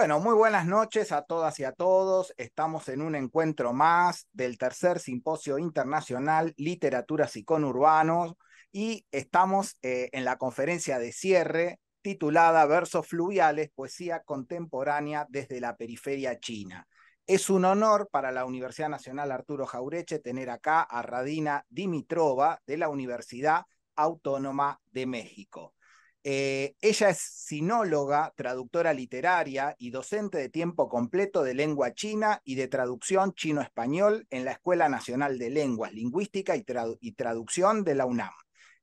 Bueno, muy buenas noches a todas y a todos. Estamos en un encuentro más del tercer simposio internacional Literaturas y Conurbanos y estamos eh, en la conferencia de cierre titulada Versos Fluviales, Poesía Contemporánea desde la Periferia China. Es un honor para la Universidad Nacional Arturo Jaureche tener acá a Radina Dimitrova de la Universidad Autónoma de México. Eh, ella es sinóloga, traductora literaria y docente de tiempo completo de lengua china y de traducción chino-español en la Escuela Nacional de Lenguas, Lingüística y, y Traducción de la UNAM.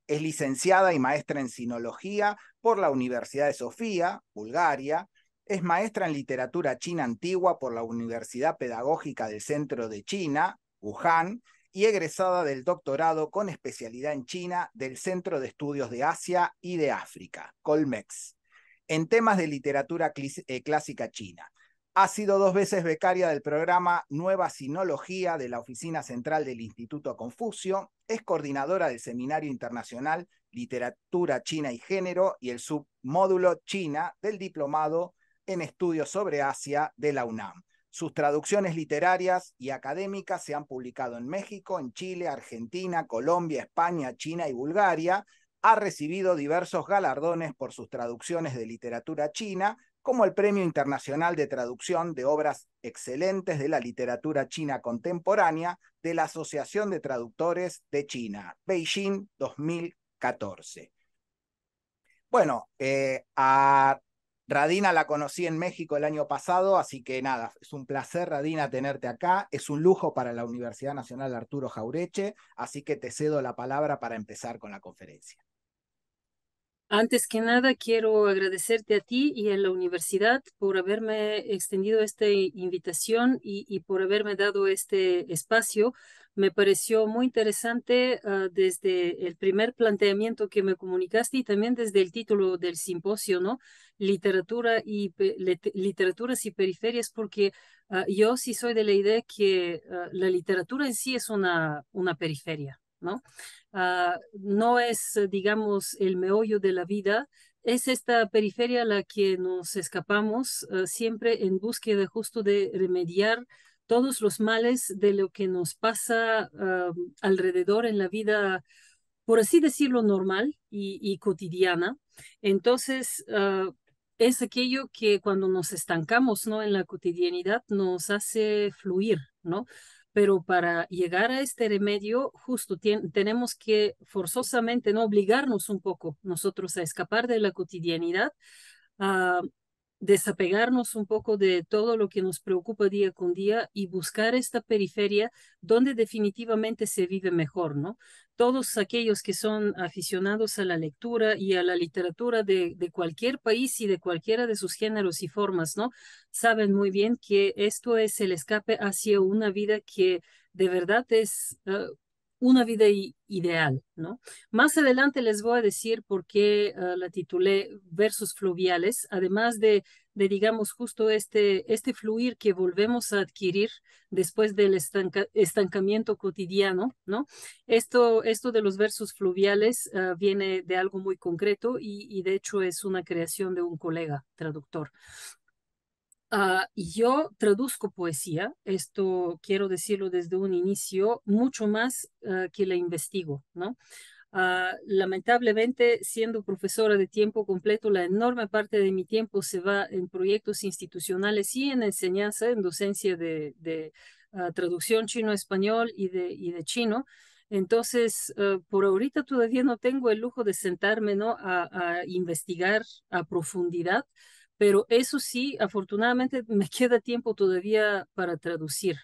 Es licenciada y maestra en sinología por la Universidad de Sofía, Bulgaria. Es maestra en literatura china antigua por la Universidad Pedagógica del Centro de China, Wuhan, y egresada del doctorado con especialidad en China del Centro de Estudios de Asia y de África, Colmex, en temas de literatura eh, clásica china. Ha sido dos veces becaria del programa Nueva Sinología de la Oficina Central del Instituto Confucio, es coordinadora del Seminario Internacional Literatura China y Género y el submódulo China del Diplomado en Estudios sobre Asia de la UNAM. Sus traducciones literarias y académicas se han publicado en México, en Chile, Argentina, Colombia, España, China y Bulgaria. Ha recibido diversos galardones por sus traducciones de literatura china, como el Premio Internacional de Traducción de Obras Excelentes de la Literatura China Contemporánea de la Asociación de Traductores de China, Beijing 2014. Bueno, eh, a Radina la conocí en México el año pasado, así que nada, es un placer, Radina, tenerte acá. Es un lujo para la Universidad Nacional Arturo Jaureche, así que te cedo la palabra para empezar con la conferencia. Antes que nada, quiero agradecerte a ti y a la universidad por haberme extendido esta invitación y, y por haberme dado este espacio me pareció muy interesante ah, desde el primer planteamiento que me comunicaste y también desde el título del simposio, ¿no? Literatura y literaturas y periferias, porque ah, yo sí soy de la idea que ah, la literatura en sí es una, una periferia, ¿no? no es, digamos, el meollo de la vida, es esta periferia a la que nos escapamos siempre en búsqueda justo de remediar todos los males de lo que nos pasa ah, alrededor en la vida, por así decirlo, normal y, cotidiana. Entonces, ah, es aquello que cuando nos estancamos ¿no? en la cotidianidad nos hace fluir, ¿no? Pero para llegar a este remedio, justo tenemos que forzosamente ¿no? obligarnos un poco nosotros a escapar de la cotidianidad, ah, desapegarnos un poco de todo lo que nos preocupa día con día y buscar esta periferia donde definitivamente se vive mejor, ¿no? Todos aquellos que son aficionados a la lectura y a la literatura de, cualquier país y de cualquiera de sus géneros y formas, ¿no? Saben muy bien que esto es el escape hacia una vida que de verdad es ah, una vida ideal, ¿no? Más adelante les voy a decir por qué ah, la titulé Versos Fluviales, además de, digamos, justo este, este fluir que volvemos a adquirir después del estancamiento cotidiano, ¿no? Esto, esto de los versos fluviales ah, viene de algo muy concreto y de hecho es una creación de un colega traductor. Ah, yo traduzco poesía, esto quiero decirlo desde un inicio, mucho más ah, que la investigo, ¿no? Ah, lamentablemente, siendo profesora de tiempo completo, la enorme parte de mi tiempo se va en proyectos institucionales y en enseñanza, en docencia de, traducción chino-español y de, y de chino. Entonces, por ahorita todavía no tengo el lujo de sentarme ¿no? a, investigar a profundidad pero eso sí, afortunadamente me queda tiempo todavía para traducir,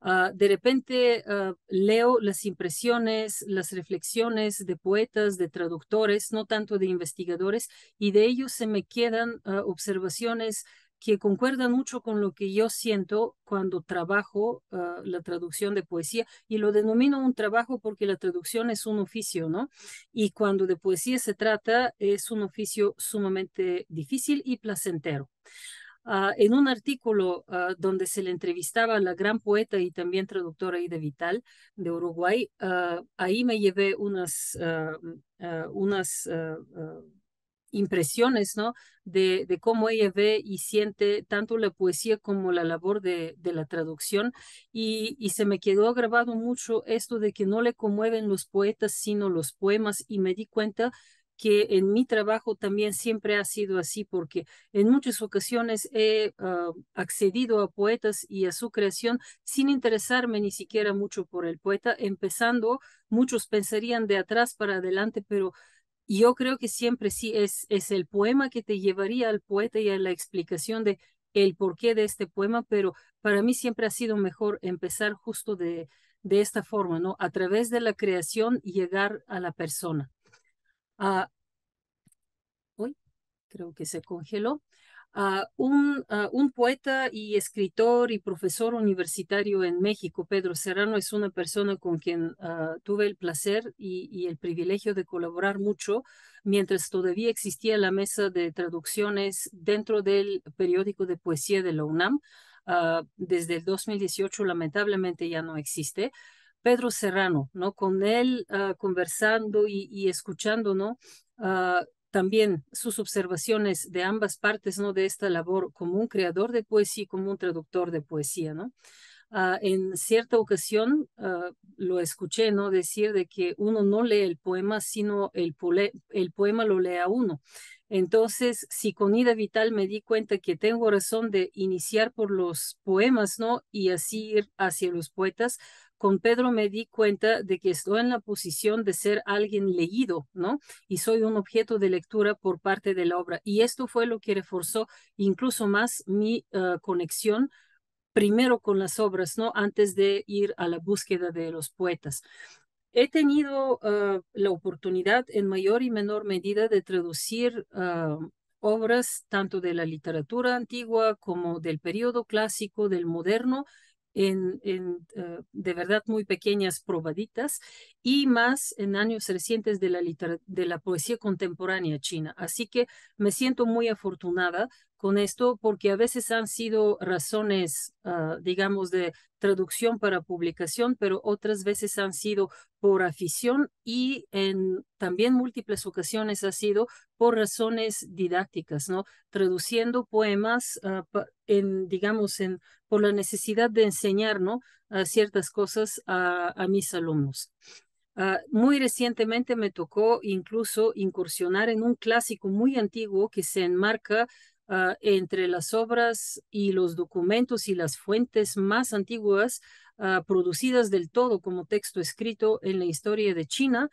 ah, de repente ah, leo las impresiones, las reflexiones de poetas, de traductores, no tanto de investigadores, y de ellos se me quedan ah, observaciones que concuerdan mucho con lo que yo siento cuando trabajo ah, la traducción de poesía y lo denomino un trabajo porque la traducción es un oficio, ¿no? Y cuando de poesía se trata es un oficio sumamente difícil y placentero. Ah, en un artículo ah, donde se le entrevistaba a la gran poeta y también traductora Ida Vital de Uruguay, ahí me llevé unas, mm, unas impresiones, ¿no? De, cómo ella ve y siente tanto la poesía como la labor de, la traducción. Y, se me quedó grabado mucho esto de que no le conmueven los poetas, sino los poemas. Y me di cuenta que en mi trabajo también siempre ha sido así, porque en muchas ocasiones he ah, accedido a poetas y a su creación sin interesarme ni siquiera mucho por el poeta, empezando, muchos pensarían de atrás para adelante, pero yo creo que siempre sí es, es el poema que te llevaría al poeta y a la explicación de el porqué de este poema, pero para mí siempre ha sido mejor empezar justo de, esta forma, ¿no? A través de la creación llegar a la persona. Ah, creo que se congeló un, un, poeta y escritor y profesor universitario en México, Pedro Serrano, es una persona con quien ah, tuve el placer y, el privilegio de colaborar mucho mientras todavía existía la mesa de traducciones dentro del periódico de poesía de la UNAM. Ah, desde el 2018 lamentablemente ya no existe. Pedro Serrano, ¿no? Con él ah, conversando y, escuchando, ¿no? también sus observaciones de ambas partes ¿no? de esta labor como un creador de poesía y como un traductor de poesía. Ah, en cierta ocasión ah, lo escuché ¿no? decir de que uno no lee el poema, sino el, el poema lo lee a uno. Entonces, si con Ida Vital me di cuenta que tengo razón de iniciar por los poemas ¿no? y así ir hacia los poetas, con Pedro me di cuenta de que estoy en la posición de ser alguien leído, ¿no? Y soy un objeto de lectura por parte de la obra. Y esto fue lo que reforzó incluso más mi ah, conexión primero con las obras, ¿no? Antes de ir a la búsqueda de los poetas. He tenido ah, la oportunidad en mayor y menor medida de traducir ah, obras tanto de la literatura antigua como del periodo clásico, del moderno en, eh, de verdad muy pequeñas probaditas y más en años recientes de la, de la poesía contemporánea china. Así que me siento muy afortunada con esto porque a veces han sido razones, ah, digamos, de traducción para publicación, pero otras veces han sido por afición y en también múltiples ocasiones ha sido por razones didácticas, ¿no? Traduciendo poemas ah, en, digamos, en, por la necesidad de enseñar, ¿no? ciertas cosas a, mis alumnos. Ah, muy recientemente me tocó incluso incursionar en un clásico muy antiguo que se enmarca Ah, entre las obras y los documentos y las fuentes más antiguas ah, producidas del todo como texto escrito en la historia de China,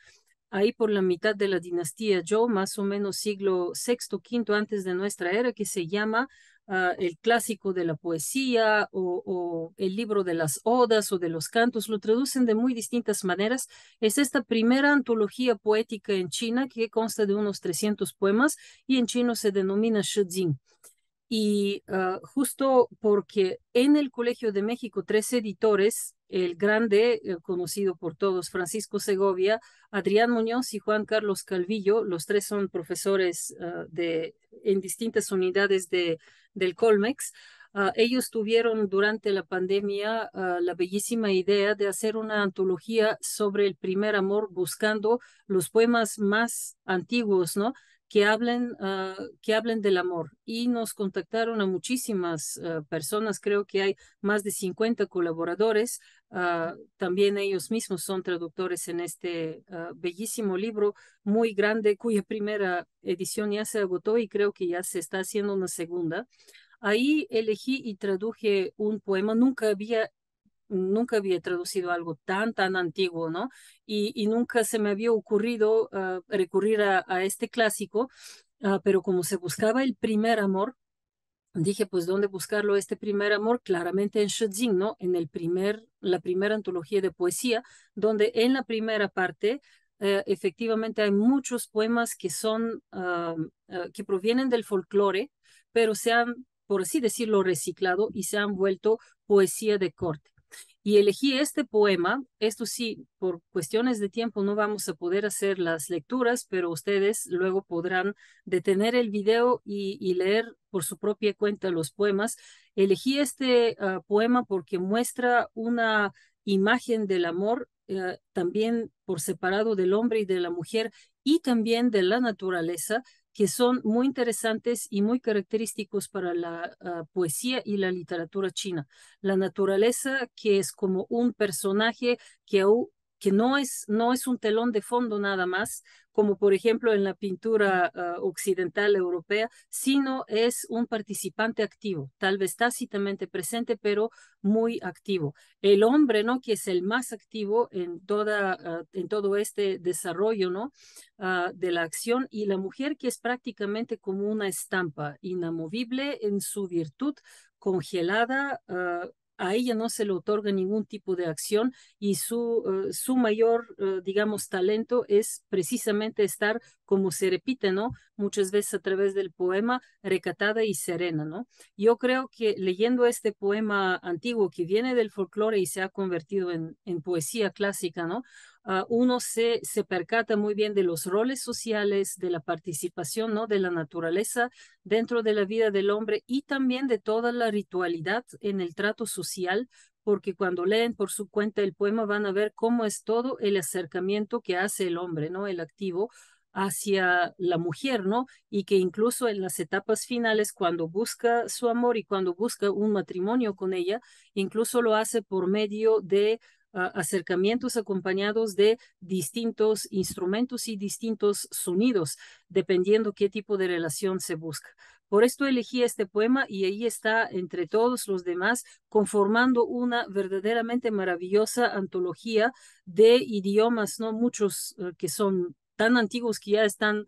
ahí por la mitad de la dinastía Zhou, más o menos siglo VI, V antes de nuestra era, que se llama Ah, el clásico de la poesía o, el libro de las odas o de los cantos, lo traducen de muy distintas maneras. Es esta primera antología poética en China que consta de unos 300 poemas y en chino se denomina Shijing y ah, justo porque en el Colegio de México, tres editores, el grande, eh, conocido por todos, Francisco Segovia, Adrián Muñoz y Juan Carlos Calvillo, los tres son profesores ah, de, en distintas unidades de, del Colmex, ah, ellos tuvieron durante la pandemia la bellísima idea de hacer una antología sobre el primer amor buscando los poemas más antiguos, ¿no? que hablen, ah, que hablen del amor. Y nos contactaron a muchísimas ah, personas, creo que hay más de 50 colaboradores, ah, también ellos mismos son traductores en este bellísimo libro muy grande cuya primera edición ya se agotó y creo que ya se está haciendo una segunda. Ahí elegí y traduje un poema, nunca había nunca había traducido algo tan, tan antiguo, ¿no? Y, nunca se me había ocurrido ah, recurrir a, este clásico, ah, pero como se buscaba el primer amor, dije, pues, ¿dónde buscarlo este primer amor? Claramente en Shijing, ¿no? En el primer, la primera antología de poesía, donde en la primera parte eh, efectivamente hay muchos poemas que son ah, que provienen del folclore pero se han por así decirlo reciclado y se han vuelto poesía de corte y elegí este poema, esto sí, por cuestiones de tiempo no vamos a poder hacer las lecturas, pero ustedes luego podrán detener el video y, leer por su propia cuenta los poemas. Elegí este ah, poema porque muestra una imagen del amor eh, también por separado del hombre y de la mujer y también de la naturaleza que son muy interesantes y muy característicos para la ah, poesía y la literatura china. La naturaleza que es como un personaje que, que no es, no es un telón de fondo nada más, como por ejemplo en la pintura ah, occidental europea, sino es un participante activo, tal vez tácitamente presente, pero muy activo. El hombre, ¿no? Que es el más activo en, toda, ah, en todo este desarrollo, ¿no? Ah, de la acción y la mujer que es prácticamente como una estampa, inamovible en su virtud, congelada a ella no se le otorga ningún tipo de acción y su, eh, su mayor, eh, digamos, talento es precisamente estar, como se repite, ¿no? Muchas veces a través del poema, recatada y serena, ¿no? Yo creo que leyendo este poema antiguo que viene del folclore y se ha convertido en, en poesía clásica, ¿no? Ah, uno se, se percata muy bien de los roles sociales, de la participación ¿no? de la naturaleza dentro de la vida del hombre y también de toda la ritualidad en el trato social porque cuando leen por su cuenta el poema van a ver cómo es todo el acercamiento que hace el hombre, ¿no? El activo hacia la mujer, ¿no? Y que incluso en las etapas finales, cuando busca su amor y cuando busca un matrimonio con ella, incluso lo hace por medio de acercamientos acompañados de distintos instrumentos y distintos sonidos, dependiendo qué tipo de relación se busca. Por esto elegí este poema y ahí está entre todos los demás conformando una verdaderamente maravillosa antología de idiomas, no muchos eh, que son tan antiguos que ya están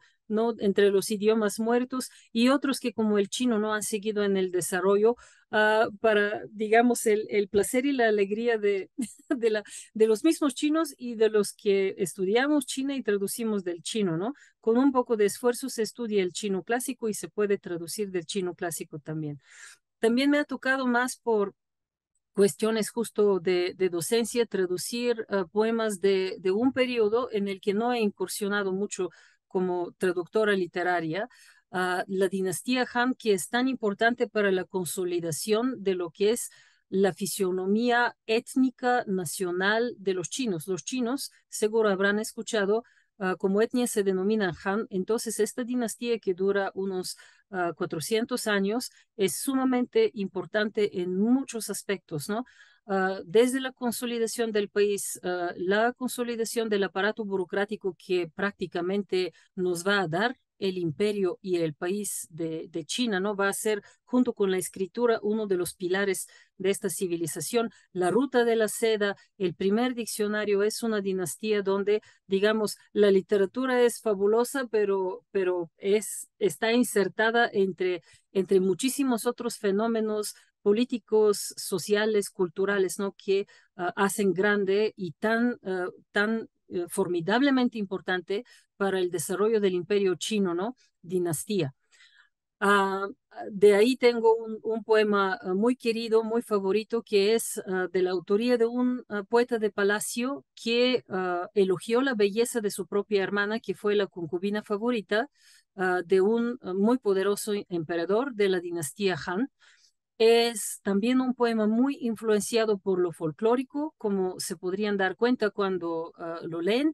entre los idiomas muertos y otros que como el chino no han seguido en el desarrollo ah, para, digamos, el, el, placer y la alegría de, de, la, de, los mismos chinos y de los que estudiamos China y traducimos del chino, ¿no? Con un poco de esfuerzo se estudia el chino clásico y se puede traducir del chino clásico también. También me ha tocado más por, cuestiones justo de, de docencia, traducir ah, poemas de, de, un periodo en el que no he incursionado mucho como traductora literaria, la dinastía Han, que es tan importante para la consolidación de lo que es la fisionomía étnica nacional de los chinos. Los chinos, seguro habrán escuchado, ah, como etnia se denominan Han, entonces esta dinastía que dura unos 400 ah, años es sumamente importante en muchos aspectos, ¿no? Ah, desde la consolidación del país, ah, la consolidación del aparato burocrático que prácticamente nos va a dar el imperio y el país de, de, China, ¿no? Va a ser, junto con la escritura, uno de los pilares de esta civilización. La ruta de la seda, el primer diccionario, es una dinastía donde, digamos, la literatura es fabulosa, pero, pero es, está insertada entre, entre muchísimos otros fenómenos políticos, sociales, culturales, ¿no? Que ah, hacen grande y tan, ah, tan eh, formidablemente importante para el desarrollo del imperio chino, ¿no? Dinastía. Ah, de ahí tengo un, poema muy querido, muy favorito, que es de la autoría de un poeta de palacio que elogió la belleza de su propia hermana, que fue la concubina favorita de un muy poderoso emperador de la dinastía Han. Es también un poema muy influenciado por lo folclórico, como se podrían dar cuenta cuando ah, lo leen.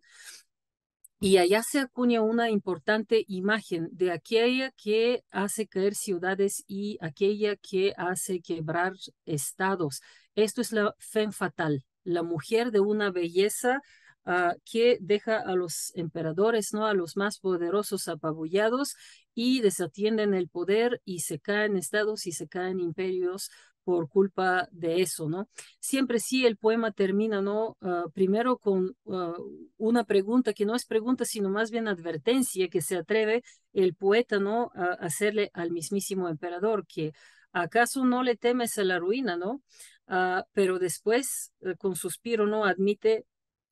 Y allá se acuña una importante imagen de aquella que hace caer ciudades y aquella que hace quebrar estados. Esto es la femme fatal, la mujer de una belleza ah, que deja a los emperadores, ¿no? a los más poderosos apabullados y desatienden el poder y se caen estados y se caen imperios por culpa de eso, ¿no? Siempre sí el poema termina, ¿no? Ah, primero con ah, una pregunta que no es pregunta, sino más bien advertencia que se atreve el poeta, ¿no? A hacerle al mismísimo emperador, que acaso no le temes a la ruina, ¿no? Ah, pero después, eh, con suspiro, ¿no? Admite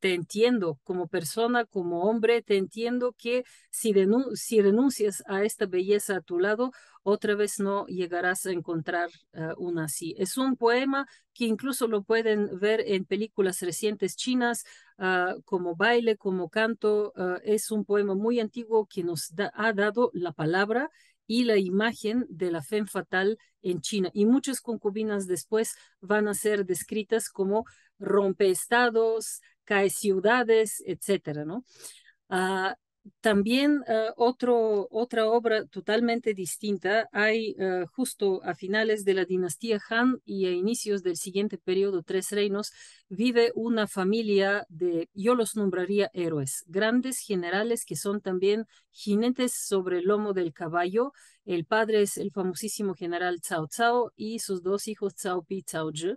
te entiendo como persona, como hombre, te entiendo que si, renuncias a esta belleza a tu lado, otra vez no llegarás a encontrar eh, una así. Es un poema que incluso lo pueden ver en películas recientes chinas, ah, como baile, como canto. Ah, es un poema muy antiguo que nos ha dado la palabra y la imagen de la fe fatal en China. Y muchas concubinas después van a ser descritas como estados cae ciudades, etcétera, ¿no? Ah, también ah, otra obra totalmente distinta hay ah, justo a finales de la dinastía Han y a inicios del siguiente periodo Tres Reinos, vive una familia de, yo los nombraría héroes, grandes generales que son también jinetes sobre el lomo del caballo. El padre es el famosísimo general Cao Cao y sus dos hijos Cao Pi y Cao Zhi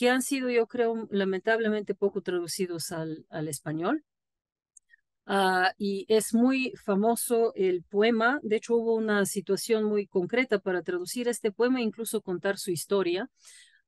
que han sido, yo creo, lamentablemente poco traducidos al, al español. Ah, y es muy famoso el poema. De hecho, hubo una situación muy concreta para traducir este poema e incluso contar su historia.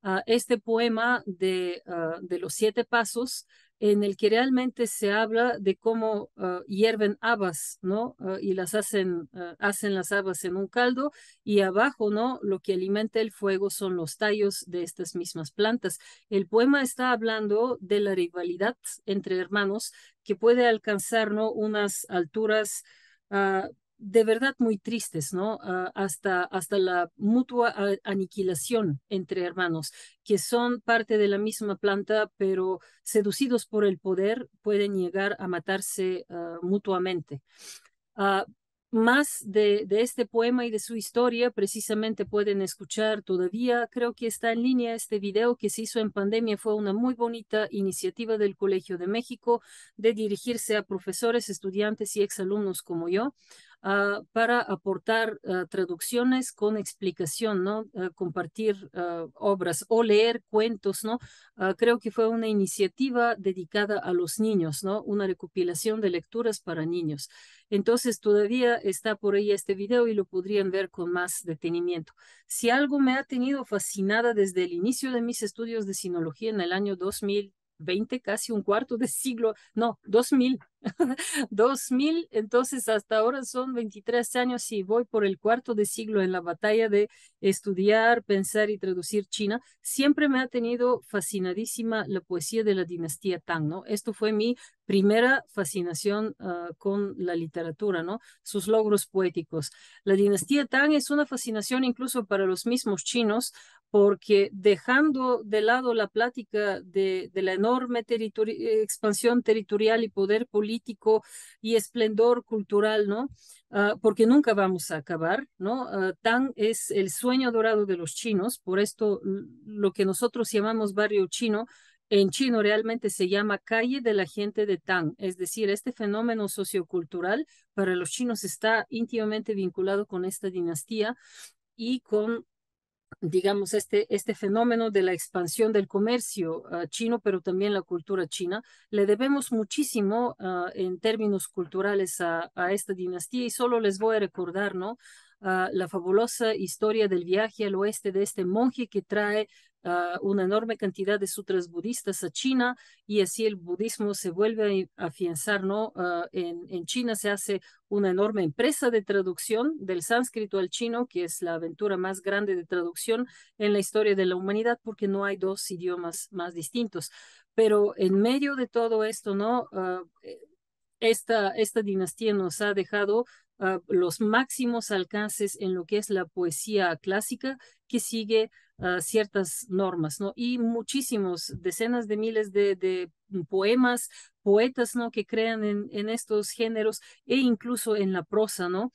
Ah, este poema de, ah, de los siete pasos en el que realmente se habla de cómo ah, hierven habas, ¿no? Ah, y las hacen, ah, hacen las habas en un caldo y abajo, ¿no? Lo que alimenta el fuego son los tallos de estas mismas plantas. El poema está hablando de la rivalidad entre hermanos que puede alcanzar, ¿no? Unas alturas de verdad muy tristes, ¿no? Ah, hasta, hasta la mutua aniquilación entre hermanos, que son parte de la misma planta, pero seducidos por el poder pueden llegar a matarse ah, mutuamente. Ah, más de, de, este poema y de su historia precisamente pueden escuchar todavía. Creo que está en línea este video que se hizo en pandemia. Fue una muy bonita iniciativa del Colegio de México de dirigirse a profesores, estudiantes y exalumnos como yo. Ah, para aportar ah, traducciones con explicación, ¿no? Ah, compartir obras o leer cuentos, ¿no? creo que fue una iniciativa dedicada a los niños, ¿no? Una recopilación de lecturas para niños. Entonces, todavía está por ahí este video y lo podrían ver con más detenimiento. Si algo me ha tenido fascinada desde el inicio de mis estudios de sinología en el año 2020, casi un cuarto de siglo, no, 2000, 2000, entonces hasta ahora son 23 años y voy por el cuarto de siglo en la batalla de estudiar, pensar y traducir China. Siempre me ha tenido fascinadísima la poesía de la dinastía Tang, ¿no? Esto fue mi primera fascinación ah, con la literatura, ¿no? Sus logros poéticos. La dinastía Tang es una fascinación incluso para los mismos chinos, porque dejando de lado la plática de, de la enorme expansión territorial y poder político, político y esplendor cultural, ¿no? Ah, porque nunca vamos a acabar, ¿no? Ah, Tang es el sueño dorado de los chinos, por esto lo que nosotros llamamos barrio chino, en chino realmente se llama calle de la gente de Tang, es decir, este fenómeno sociocultural para los chinos está íntimamente vinculado con esta dinastía y con digamos, este, este fenómeno de la expansión del comercio ah, chino, pero también la cultura china. Le debemos muchísimo ah, en términos culturales a, esta dinastía y solo les voy a recordar, ¿no? Ah, la fabulosa historia del viaje al oeste de este monje que trae una enorme cantidad de sutras budistas a China y así el budismo se vuelve a afianzar, ¿no? Ah, en, en, China se hace una enorme empresa de traducción del sánscrito al chino, que es la aventura más grande de traducción en la historia de la humanidad, porque no hay dos idiomas más distintos. Pero en medio de todo esto, ¿no? Ah, eh, esta, esta dinastía nos ha dejado ah, los máximos alcances en lo que es la poesía clásica que sigue ah, ciertas normas, ¿no? Y muchísimos, decenas de miles de, poemas, poetas, ¿no? Que crean en, estos géneros e incluso en la prosa, ¿no?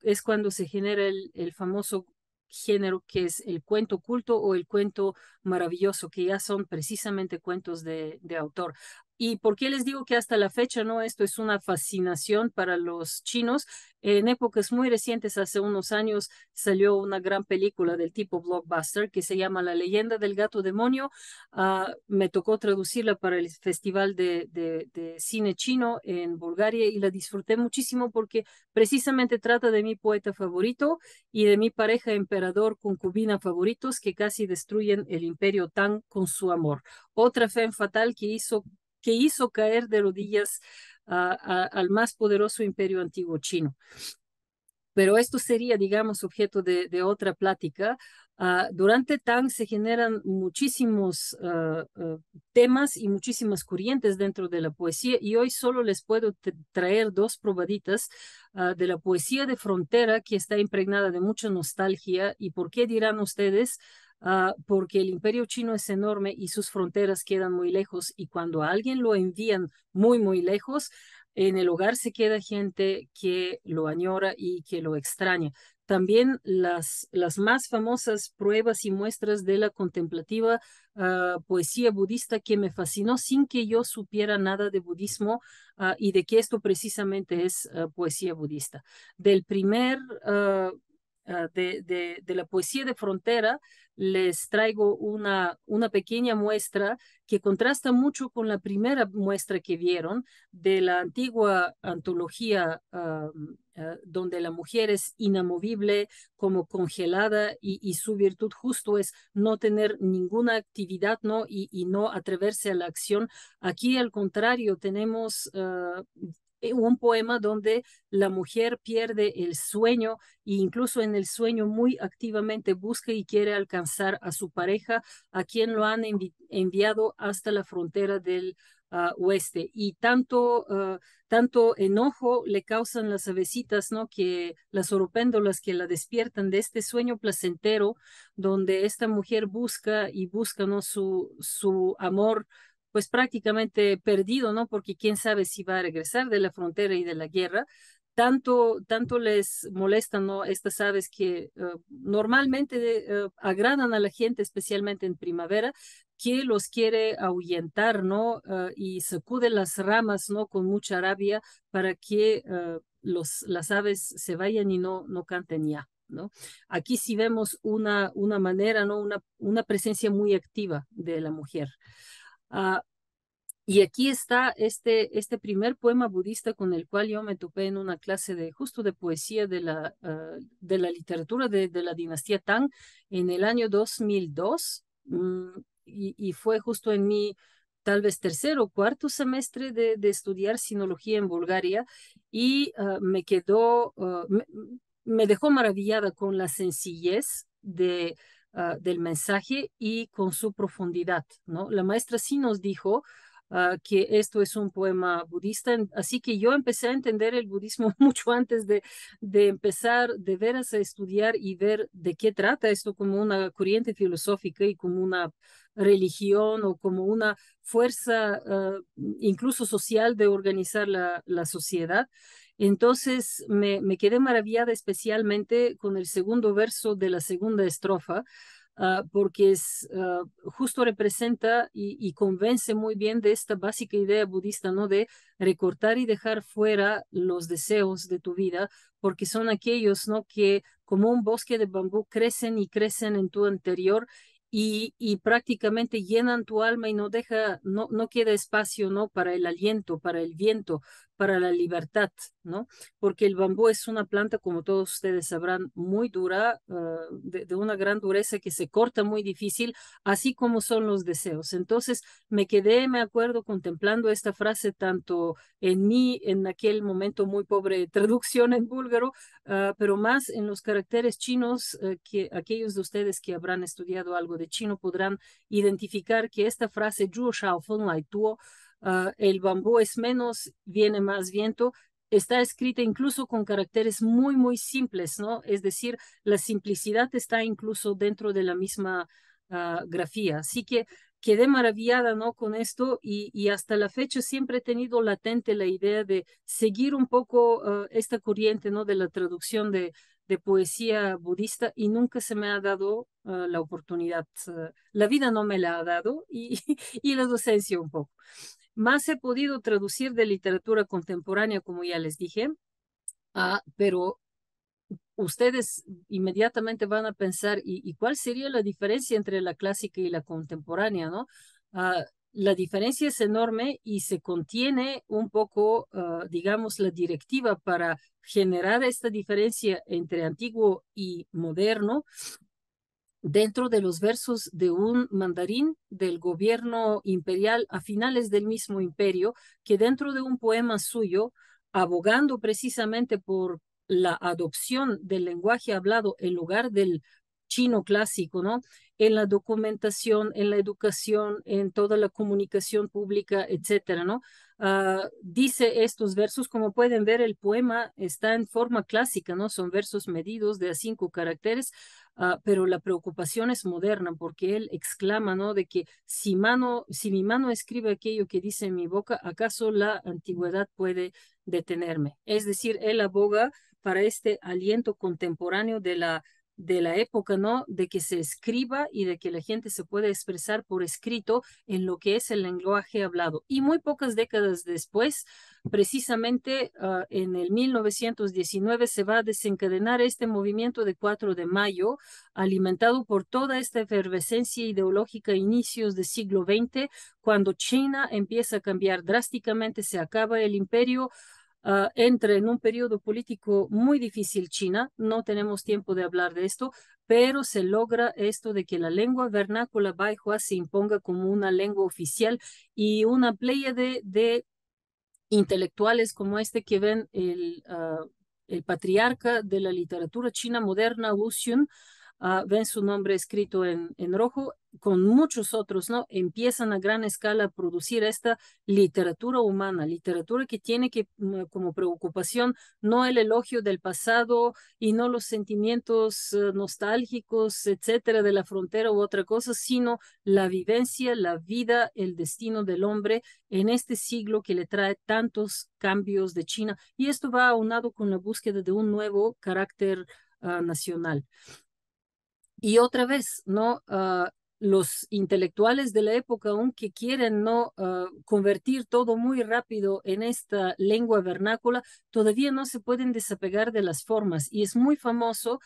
es cuando se genera el, famoso género que es el cuento culto o el cuento maravilloso, que ya son precisamente cuentos de, autor. ¿Y por qué les digo que hasta la fecha no esto es una fascinación para los chinos? En épocas muy recientes, hace unos años, salió una gran película del tipo blockbuster que se llama La leyenda del gato demonio. Ah, me tocó traducirla para el Festival de, Cine Chino en Bulgaria y la disfruté muchísimo porque precisamente trata de mi poeta favorito y de mi pareja emperador concubina favoritos que casi destruyen el imperio Tang con su amor. Otra fe fatal que hizo que hizo caer de rodillas al más poderoso imperio antiguo chino. Pero esto sería, digamos, objeto de, otra plática. Ah, durante Tang se generan muchísimos ah, ah, temas y muchísimas corrientes dentro de la poesía y hoy solo les puedo traer dos probaditas de la poesía de frontera que está impregnada de mucha nostalgia y por qué dirán ustedes Ah, porque el imperio chino es enorme y sus fronteras quedan muy lejos y cuando a alguien lo envían muy, muy lejos, en el hogar se queda gente que lo añora y que lo extraña. También las, las más famosas pruebas y muestras de la contemplativa ah, poesía budista que me fascinó sin que yo supiera nada de budismo ah, y de que esto precisamente es poesía budista. Del primer Ah, de, la poesía de frontera, les traigo una, una pequeña muestra que contrasta mucho con la primera muestra que vieron de la antigua antología ah, mm, ah, donde la mujer es inamovible, como congelada y, su virtud justo es no tener ninguna actividad ¿no? y no atreverse a la acción. Aquí al contrario tenemos eh, un poema donde la mujer pierde el sueño e incluso en el sueño muy activamente busca y quiere alcanzar a su pareja, a quien lo han enviado hasta la frontera del ah, oeste. Y tanto, ah, tanto enojo le causan las avecitas, ¿no? Que las oropéndolas que la despiertan de este sueño placentero, donde esta mujer busca y busca, ¿no? Su, su amor pues prácticamente perdido, ¿no? Porque quién sabe si va a regresar de la frontera y de la guerra. Tanto, tanto les molestan estas aves que eh, normalmente eh, agradan a la gente, especialmente en primavera, que los quiere ahuyentar, ¿no? Eh, y sacude las ramas, ¿no? Con mucha rabia para que los, las aves se vayan y no, no canten ya. ¿No? Aquí sí vemos una, una manera, ¿no? Una, una presencia muy activa de la mujer. Ah, y aquí está este, este primer poema budista con el cual yo me topé en una clase de justo de poesía de la, ah, de la literatura de, la dinastía Tang en el año 2002 mm, y, fue justo en mi tal vez tercer o cuarto semestre de, estudiar sinología en Bulgaria y ah, me quedó, me, dejó maravillada con la sencillez de Ah, del mensaje y con su profundidad. ¿no? La maestra sí nos dijo ah, que esto es un poema budista, así que yo empecé a entender el budismo mucho antes de, empezar de veras a estudiar y ver de qué trata esto como una corriente filosófica y como una religión o como una fuerza ah, incluso social de organizar la, la sociedad. Entonces me, quedé maravillada especialmente con el segundo verso de la segunda estrofa, ah, porque es, ah, justo representa y, convence muy bien de esta básica idea budista, ¿no? De recortar y dejar fuera los deseos de tu vida, porque son aquellos, ¿no? Que como un bosque de bambú crecen y crecen en tu interior y, y prácticamente llenan tu alma y no deja, no, no queda espacio, ¿no? Para el aliento, para el viento, para la libertad, ¿no? Porque el bambú es una planta, como todos ustedes sabrán, muy dura, ah, de, una gran dureza que se corta muy difícil, así como son los deseos. Entonces me quedé, me acuerdo, contemplando esta frase tanto en mí, en aquel momento muy pobre traducción en búlgaro, ah, pero más en los caracteres chinos, eh, que aquellos de ustedes que habrán estudiado algo de chino podrán identificar que esta frase, Zhu Shao Tuo, Ah, el bambú es menos, viene más viento, está escrita incluso con caracteres muy, muy simples, ¿no? Es decir, la simplicidad está incluso dentro de la misma ah, grafía. Así que quedé maravillada, ¿no? Con esto y, hasta la fecha siempre he tenido latente la idea de seguir un poco ah, esta corriente, ¿no? De la traducción de, de poesía budista y nunca se me ha dado la oportunidad. la vida no me la ha dado y, y la docencia un poco. Más he podido traducir de literatura contemporánea, como ya les dije, ah, pero ustedes inmediatamente van a pensar, ¿y, cuál sería la diferencia entre la clásica y la contemporánea? ¿no? Ah, la diferencia es enorme y se contiene un poco, ah, digamos, la directiva para generar esta diferencia entre antiguo y moderno, dentro de los versos de un mandarín del gobierno imperial a finales del mismo imperio, que dentro de un poema suyo, abogando precisamente por la adopción del lenguaje hablado en lugar del chino clásico, ¿no? En la documentación, en la educación, en toda la comunicación pública, etcétera, ¿no? Ah, dice estos versos, como pueden ver, el poema está en forma clásica, ¿no? Son versos medidos de a cinco caracteres, ah, pero la preocupación es moderna porque él exclama, ¿no? De que si, mano, si mi mano escribe aquello que dice en mi boca, ¿acaso la antigüedad puede detenerme? Es decir, él aboga para este aliento contemporáneo de la de la época, ¿no? De que se escriba y de que la gente se pueda expresar por escrito en lo que es el lenguaje hablado. Y muy pocas décadas después, precisamente ah, en el 1919, se va a desencadenar este movimiento de 4 de mayo, alimentado por toda esta efervescencia ideológica inicios del siglo XX, cuando China empieza a cambiar drásticamente, se acaba el imperio Ah, entra en un periodo político muy difícil China, no tenemos tiempo de hablar de esto, pero se logra esto de que la lengua vernácula baihua se imponga como una lengua oficial y una playa de, de intelectuales como este que ven el, ah, el patriarca de la literatura china moderna, Lu Xun, Ah, ven su nombre escrito en, en, rojo, con muchos otros, ¿no? Empiezan a gran escala a producir esta literatura humana, literatura que tiene que, mm, como preocupación no el elogio del pasado y no los sentimientos eh, nostálgicos, etcétera, de la frontera u otra cosa, sino la vivencia, la vida, el destino del hombre en este siglo que le trae tantos cambios de China. Y esto va aunado con la búsqueda de un nuevo carácter ah, nacional. Y otra vez, ¿no? Ah, los intelectuales de la época, aunque quieren no ah, convertir todo muy rápido en esta lengua vernácula, todavía no se pueden desapegar de las formas. Y es muy famoso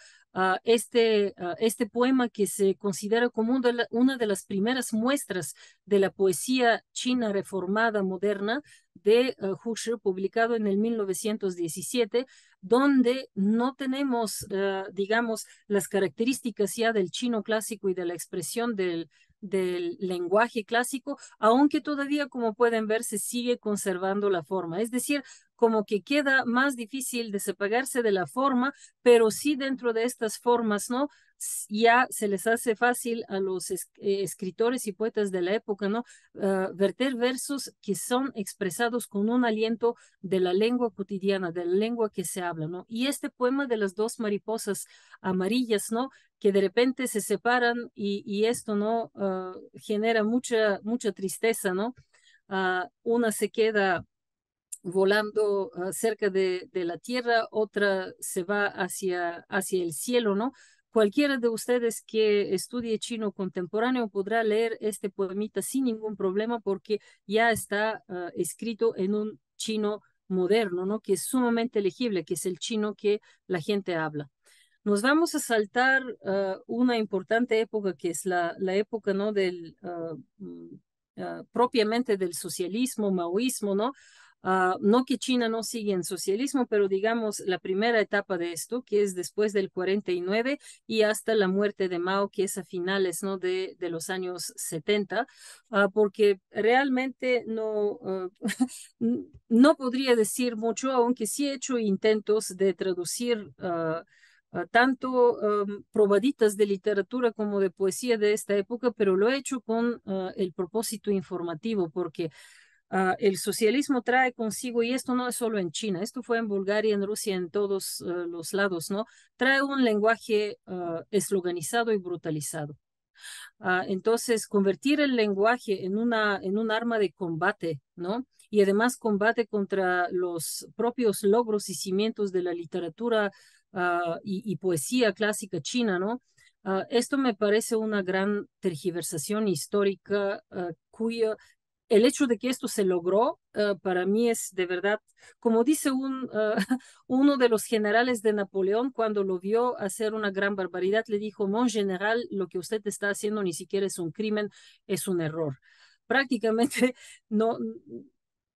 este, este poema que se considera como una de las primeras muestras de la poesía china reformada moderna de uh, publicado en el 1917, donde no tenemos, eh, digamos, las características ya del chino clásico y de la expresión del, del lenguaje clásico, aunque todavía, como pueden ver, se sigue conservando la forma. Es decir, como que queda más difícil desapagarse de la forma, pero sí dentro de estas formas, ¿no? ya se les hace fácil a los eh, escritores y poetas de la época, ¿no? Ah, verter versos que son expresados con un aliento de la lengua cotidiana, de la lengua que se habla, ¿no? Y este poema de las dos mariposas amarillas, ¿no? Que de repente se separan y, esto, ¿no? Ah, genera mucha, mucha tristeza, ¿no? Ah, una se queda volando cerca de, la tierra, otra se va hacia, hacia el cielo, ¿no? Cualquiera de ustedes que estudie chino contemporáneo podrá leer este poemita sin ningún problema porque ya está ah, escrito en un chino moderno, ¿no? Que es sumamente legible, que es el chino que la gente habla. Nos vamos a saltar ah, una importante época que es la, época, ¿no? Del, ah, mm, propiamente del socialismo, maoísmo, ¿no? Ah, no que China no sigue en socialismo, pero digamos la primera etapa de esto, que es después del 49 y hasta la muerte de Mao, que es a finales ¿no? de, de los años 70, ah, porque realmente no, ah, no podría decir mucho, aunque sí he hecho intentos de traducir. tanto probaditas de literatura como de poesía de esta época, pero lo he hecho con el propósito informativo, porque Ah, el socialismo trae consigo, y esto no es solo en China, esto fue en Bulgaria, en Rusia, en todos ah, los lados, ¿no? Trae un lenguaje ah, esloganizado y brutalizado. entonces, convertir el lenguaje en, una, en un arma de combate, ¿no? Y además combate contra los propios logros y cimientos de la literatura y, poesía clásica china, ¿no? esto me parece una gran tergiversación histórica cuya, el hecho de que esto se logró eh, para mí es de verdad, como dice un, eh, uno de los generales de Napoleón cuando lo vio hacer una gran barbaridad, le dijo, mon general, lo que usted está haciendo ni siquiera es un crimen, es un error. Prácticamente no,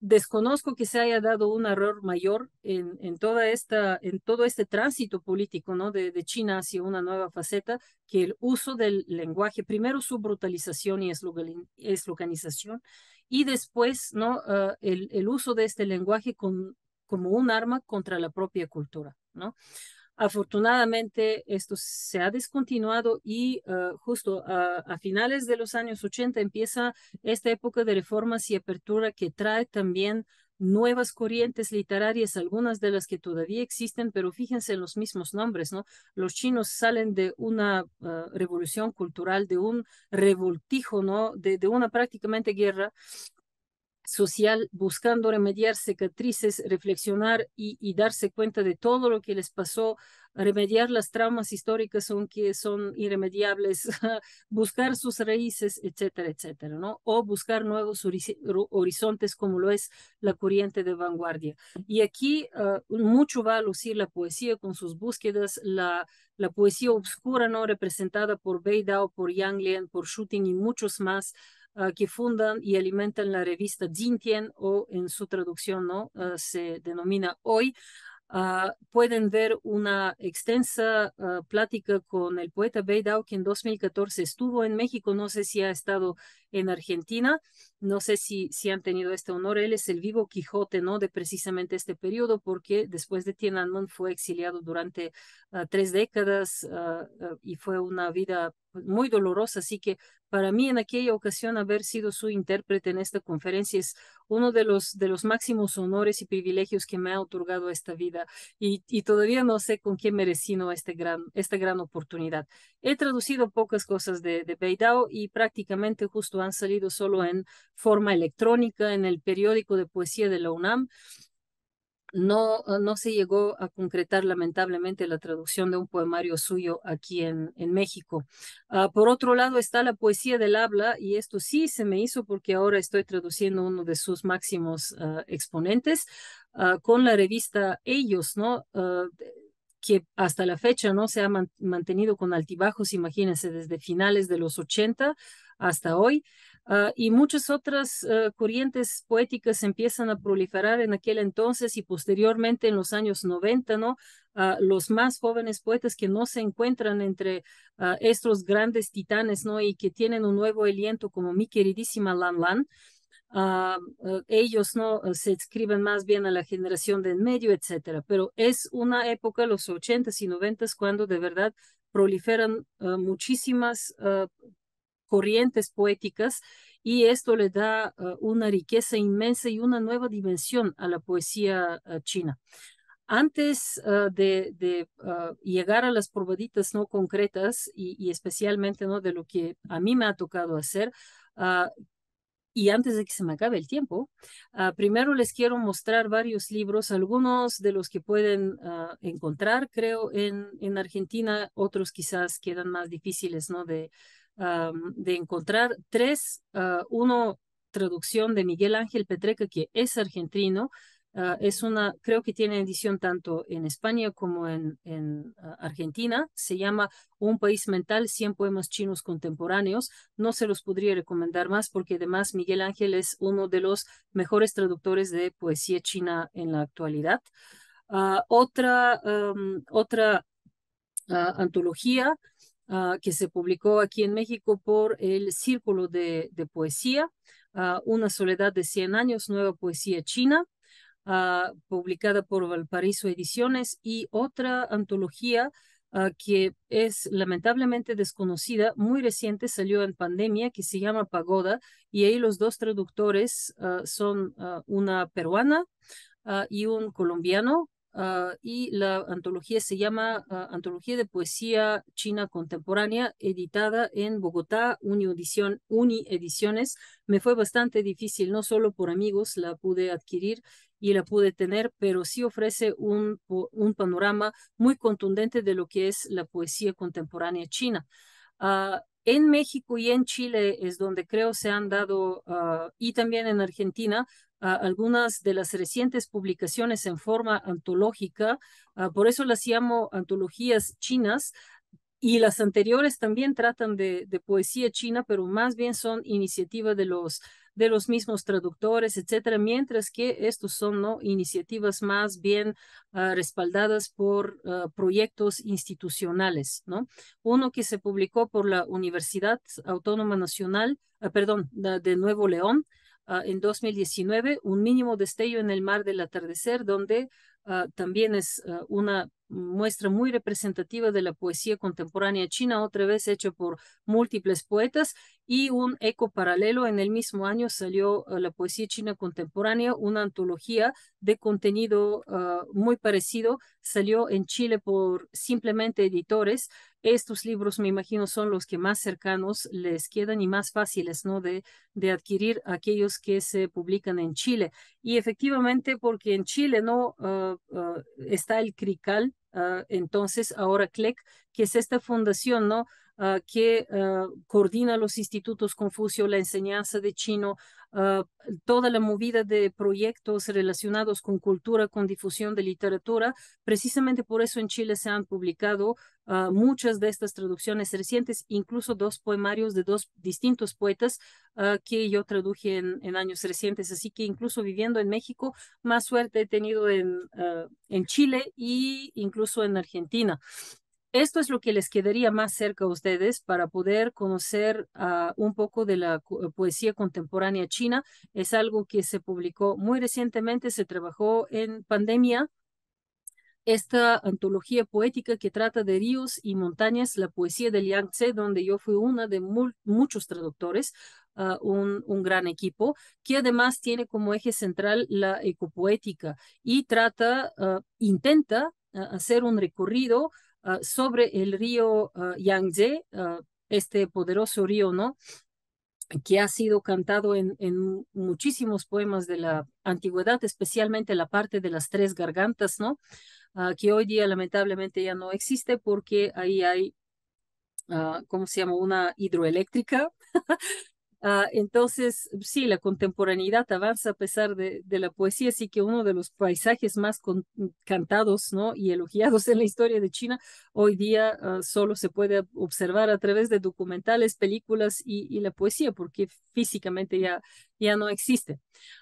desconozco que se haya dado un error mayor en, en, toda esta, en todo este tránsito político ¿no? de, China hacia una nueva faceta que el uso del lenguaje, primero su brutalización y eslocanización, y después ¿no? Ah, el, uso de este lenguaje con, como un arma contra la propia cultura. ¿no? Afortunadamente, esto se ha descontinuado y eh, justo a, finales de los años 80 empieza esta época de reformas y apertura que trae también nuevas corrientes literarias, algunas de las que todavía existen, pero fíjense en los mismos nombres, ¿no? Los chinos salen de una eh, revolución cultural, de un revoltijo, ¿no? De, de una prácticamente guerra social buscando remediar cicatrices, reflexionar y, darse cuenta de todo lo que les pasó, remediar las traumas históricas aunque son irremediables, buscar sus raíces, etcétera, etcétera, ¿no? O buscar nuevos horizontes como lo es la corriente de vanguardia. Y aquí ah, mucho va a lucir la poesía con sus búsquedas, la, la poesía oscura ¿no? Representada por Beidao, por Yang Lian, por Shooting y muchos más. Ah, que fundan y alimentan la revista Zintien, o en su traducción ¿no? Ah, se denomina Hoy. Ah, pueden ver una extensa plática con el poeta Beidao, que en 2014 estuvo en México, no sé si ha estado en Argentina. No sé si, si han tenido este honor, él es el vivo Quijote, ¿no? De precisamente este periodo, porque después de Tiananmen fue exiliado durante ah, tres décadas ah, ah, y fue una vida pues, muy dolorosa, así que para mí en aquella ocasión haber sido su intérprete en esta conferencia es uno de los, de los máximos honores y privilegios que me ha otorgado esta vida y, y todavía no sé con qué merecino este gran, esta gran oportunidad. He traducido pocas cosas de, de Beidao y prácticamente justo han salido solo en forma electrónica en el periódico de poesía de la UNAM. No, no se llegó a concretar lamentablemente la traducción de un poemario suyo aquí en, en México. Ah, por otro lado está la poesía del habla y esto sí se me hizo porque ahora estoy traduciendo uno de sus máximos ah, exponentes ah, con la revista Ellos, ¿no? que hasta la fecha no se ha mantenido con altibajos, imagínense, desde finales de los 80 hasta hoy. Ah, y muchas otras ah, corrientes poéticas empiezan a proliferar en aquel entonces y posteriormente en los años 90, ¿no? Ah, los más jóvenes poetas que no se encuentran entre estos grandes titanes, ¿no? Y que tienen un nuevo aliento como mi queridísima Lan Lan. ellos no se escriben más bien a la generación de en medio, etcétera, pero es una época, los 80s y 90s, cuando de verdad proliferan muchísimas corrientes poéticas y esto le da eh, una riqueza inmensa y una nueva dimensión a la poesía eh, china. Antes eh, de, llegar a las probaditas no concretas y, especialmente ¿no? de lo que a mí me ha tocado hacer, ah, y antes de que se me acabe el tiempo, ah, primero les quiero mostrar varios libros, algunos de los que pueden ah, encontrar, creo, en, en, Argentina, otros quizás quedan más difíciles ¿no? de, de encontrar tres, ah, uno traducción de Miguel Ángel Petreca, que es argentino, ah, es una, creo que tiene edición tanto en España como en, en ah, Argentina. Se llama Un país mental, 100 poemas chinos contemporáneos. No se los podría recomendar más porque además Miguel Ángel es uno de los mejores traductores de poesía china en la actualidad. otra, otra antología Ah, que se publicó aquí en México por el Círculo de, Poesía, ah, Una Soledad de 100 años, Nueva Poesía China, ah, publicada por Valparaíso Ediciones, y otra antología que es lamentablemente desconocida, muy reciente, salió en pandemia, que se llama Pagoda, y ahí los dos traductores son una peruana y un colombiano, Ah, y la antología se llama ah, Antología de Poesía China Contemporánea, editada en Bogotá, Uni Ediciones. Me fue bastante difícil, no solo por amigos la pude adquirir y la pude tener, pero sí ofrece un, panorama muy contundente de lo que es la poesía contemporánea china. Ah, en México y en Chile es donde creo se han dado, y también en Argentina, algunas de las recientes publicaciones en forma antológica, ah, por eso las llamo antologías chinas, y las anteriores también tratan de, poesía china, pero más bien son iniciativas de los, de los mismos traductores, etcétera, mientras que estos son ¿no? iniciativas más bien ah, respaldadas por ah, proyectos institucionales, ¿no? Uno que se publicó por la Universidad Autónoma Nacional, perdón, de Nuevo León, Ah, en 2019, Un mínimo destello en el mar del atardecer, donde ah, también es ah, una muestra muy representativa de la poesía contemporánea china, otra vez hecha por múltiples poetas, y un eco paralelo. En el mismo año salió eh, la poesía china contemporánea, una antología de contenido ah, muy parecido, salió en Chile por simplemente editores. Estos libros, me imagino, son los que más cercanos les quedan y más fáciles ¿no? de, adquirir aquellos que se publican en Chile. Y efectivamente, porque en Chile no ah, ah, está el crical, Ah, entonces, ahora CLEC, que es esta fundación, ¿no? Ah, que ah, coordina los institutos Confucio, la enseñanza de chino, ah, toda la movida de proyectos relacionados con cultura, con difusión de literatura. Precisamente por eso en Chile se han publicado muchas de estas traducciones recientes, incluso dos poemarios de dos distintos poetas que yo traduje en, años recientes. Así que incluso viviendo en México, más suerte he tenido en, en Chile e incluso en Argentina. Esto es lo que les quedaría más cerca a ustedes para poder conocer ah, un poco de la poesía contemporánea china. Es algo que se publicó muy recientemente, se trabajó en pandemia. Esta antología poética que trata de ríos y montañas, la poesía del Yangtze, donde yo fui una de muchos traductores, ah, un, gran equipo, que además tiene como eje central la ecopoética y trata, ah, intenta hacer un recorrido Ah, sobre el río ah, Yangtze, ah, este poderoso río, ¿no? que ha sido cantado en, en, muchísimos poemas de la antigüedad, especialmente la parte de las tres gargantas, ¿no? que hoy día lamentablemente ya no existe porque ahí hay, ¿cómo se llama? Una hidroeléctrica Ah, entonces, sí, la contemporaneidad avanza a pesar de, la poesía, así que uno de los paisajes más cantados ¿no? y elogiados en la historia de China hoy día ah, solo se puede observar a través de documentales, películas y, y la poesía, porque físicamente ya ya no existe.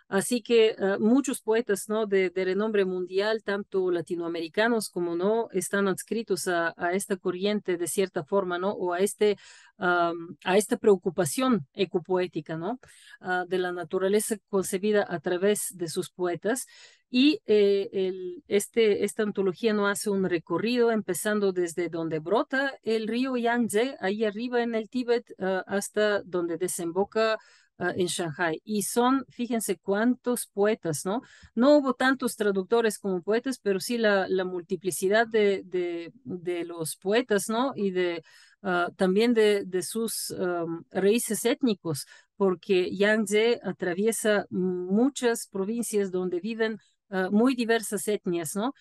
Así que ah, muchos poetas ¿no? de, renombre mundial, tanto latinoamericanos como no, están adscritos a, esta corriente de cierta forma, ¿no? O a, este, ah, a esta preocupación ecopoética, ¿no? Ah, de la naturaleza concebida a través de sus poetas. Y eh, el, este, esta antología no hace un recorrido empezando desde donde brota el río Yangtze, ahí arriba en el Tíbet, hasta donde desemboca Ah, en Shanghai. Y son, fíjense cuántos poetas, ¿no? No hubo tantos traductores como poetas, pero sí la, multiplicidad de, de, los poetas, ¿no? Y de ah, también de, de sus raíces étnicos, porque Yangtze atraviesa muchas provincias donde viven ah, muy diversas etnias, ¿no?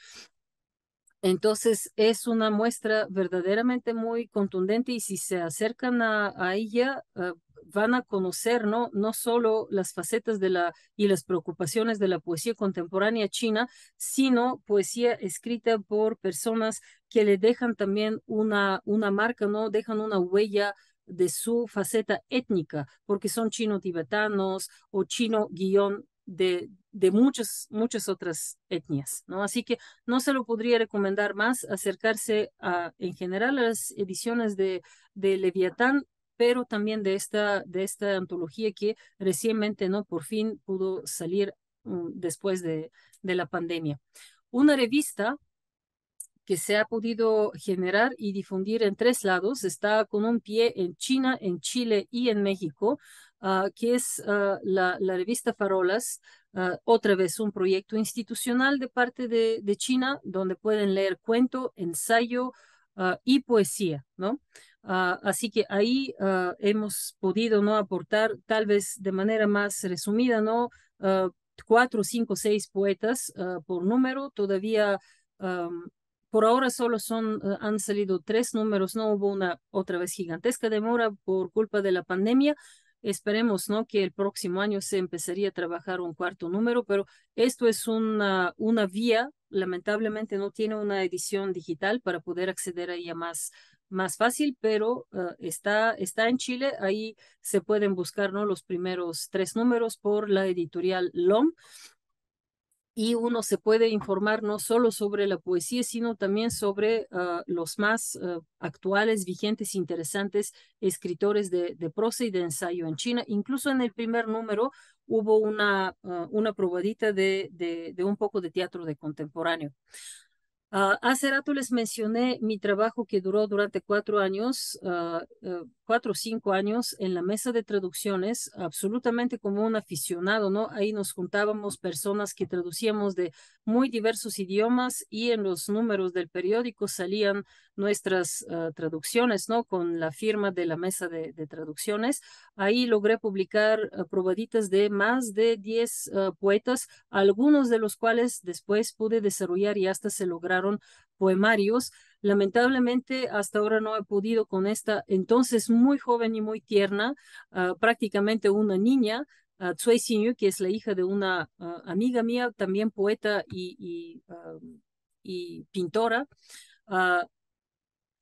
Entonces es una muestra verdaderamente muy contundente y si se acercan a, ella ah, van a conocer ¿no? no solo las facetas de la, y las preocupaciones de la poesía contemporánea china, sino poesía escrita por personas que le dejan también una, una marca, ¿no? dejan una huella de su faceta étnica, porque son chino-tibetanos o chino-guión de, de muchas, muchas otras etnias, ¿no? Así que no se lo podría recomendar más acercarse a, en general a las ediciones de, de Leviatán, pero también de esta, de esta antología que recientemente, ¿no? Por fin pudo salir mm, después de, de la pandemia. Una revista que se ha podido generar y difundir en tres lados. Está con un pie en China, en Chile y en México, ah, que es ah, la, revista Farolas, Ah, otra vez un proyecto institucional de parte de, China donde pueden leer cuento, ensayo ah, y poesía, ¿no? Ah, así que ahí hemos podido no aportar tal vez de manera más resumida, ¿no? cuatro, cinco, seis poetas por número, todavía por ahora solo son, han salido tres números, no hubo una otra vez gigantesca demora por culpa de la pandemia, Esperemos, ¿no? Que el próximo año se empezaría a trabajar un cuarto número, pero esto es una, una vía, lamentablemente no tiene una edición digital para poder acceder a ella más, más fácil, pero eh, está, está en Chile, ahí se pueden buscar, ¿no? Los primeros tres números por la editorial LOM y uno se puede informar no solo sobre la poesía, sino también sobre ah, los más ah, actuales, vigentes, interesantes escritores de, prosa y de ensayo en China. Incluso en el primer número hubo una, ah, una probadita de, de, de, un poco de teatro de contemporáneo. hace rato les mencioné mi trabajo que duró durante cuatro años cuatro o cinco años en la mesa de traducciones, absolutamente como un aficionado, ¿no? Ahí nos juntábamos personas que traducíamos de muy diversos idiomas y en los números del periódico salían nuestras ah, traducciones, ¿no? Con la firma de la mesa de, traducciones. Ahí logré publicar ah, probaditas de más de diez ah, poetas, algunos de los cuales después pude desarrollar y hasta se lograron poemarios Lamentablemente, hasta ahora no he podido con esta entonces muy joven y muy tierna, ah, prácticamente una niña, ah, Tsui Sinyu, que es la hija de una ah, amiga mía, también poeta y, y pintora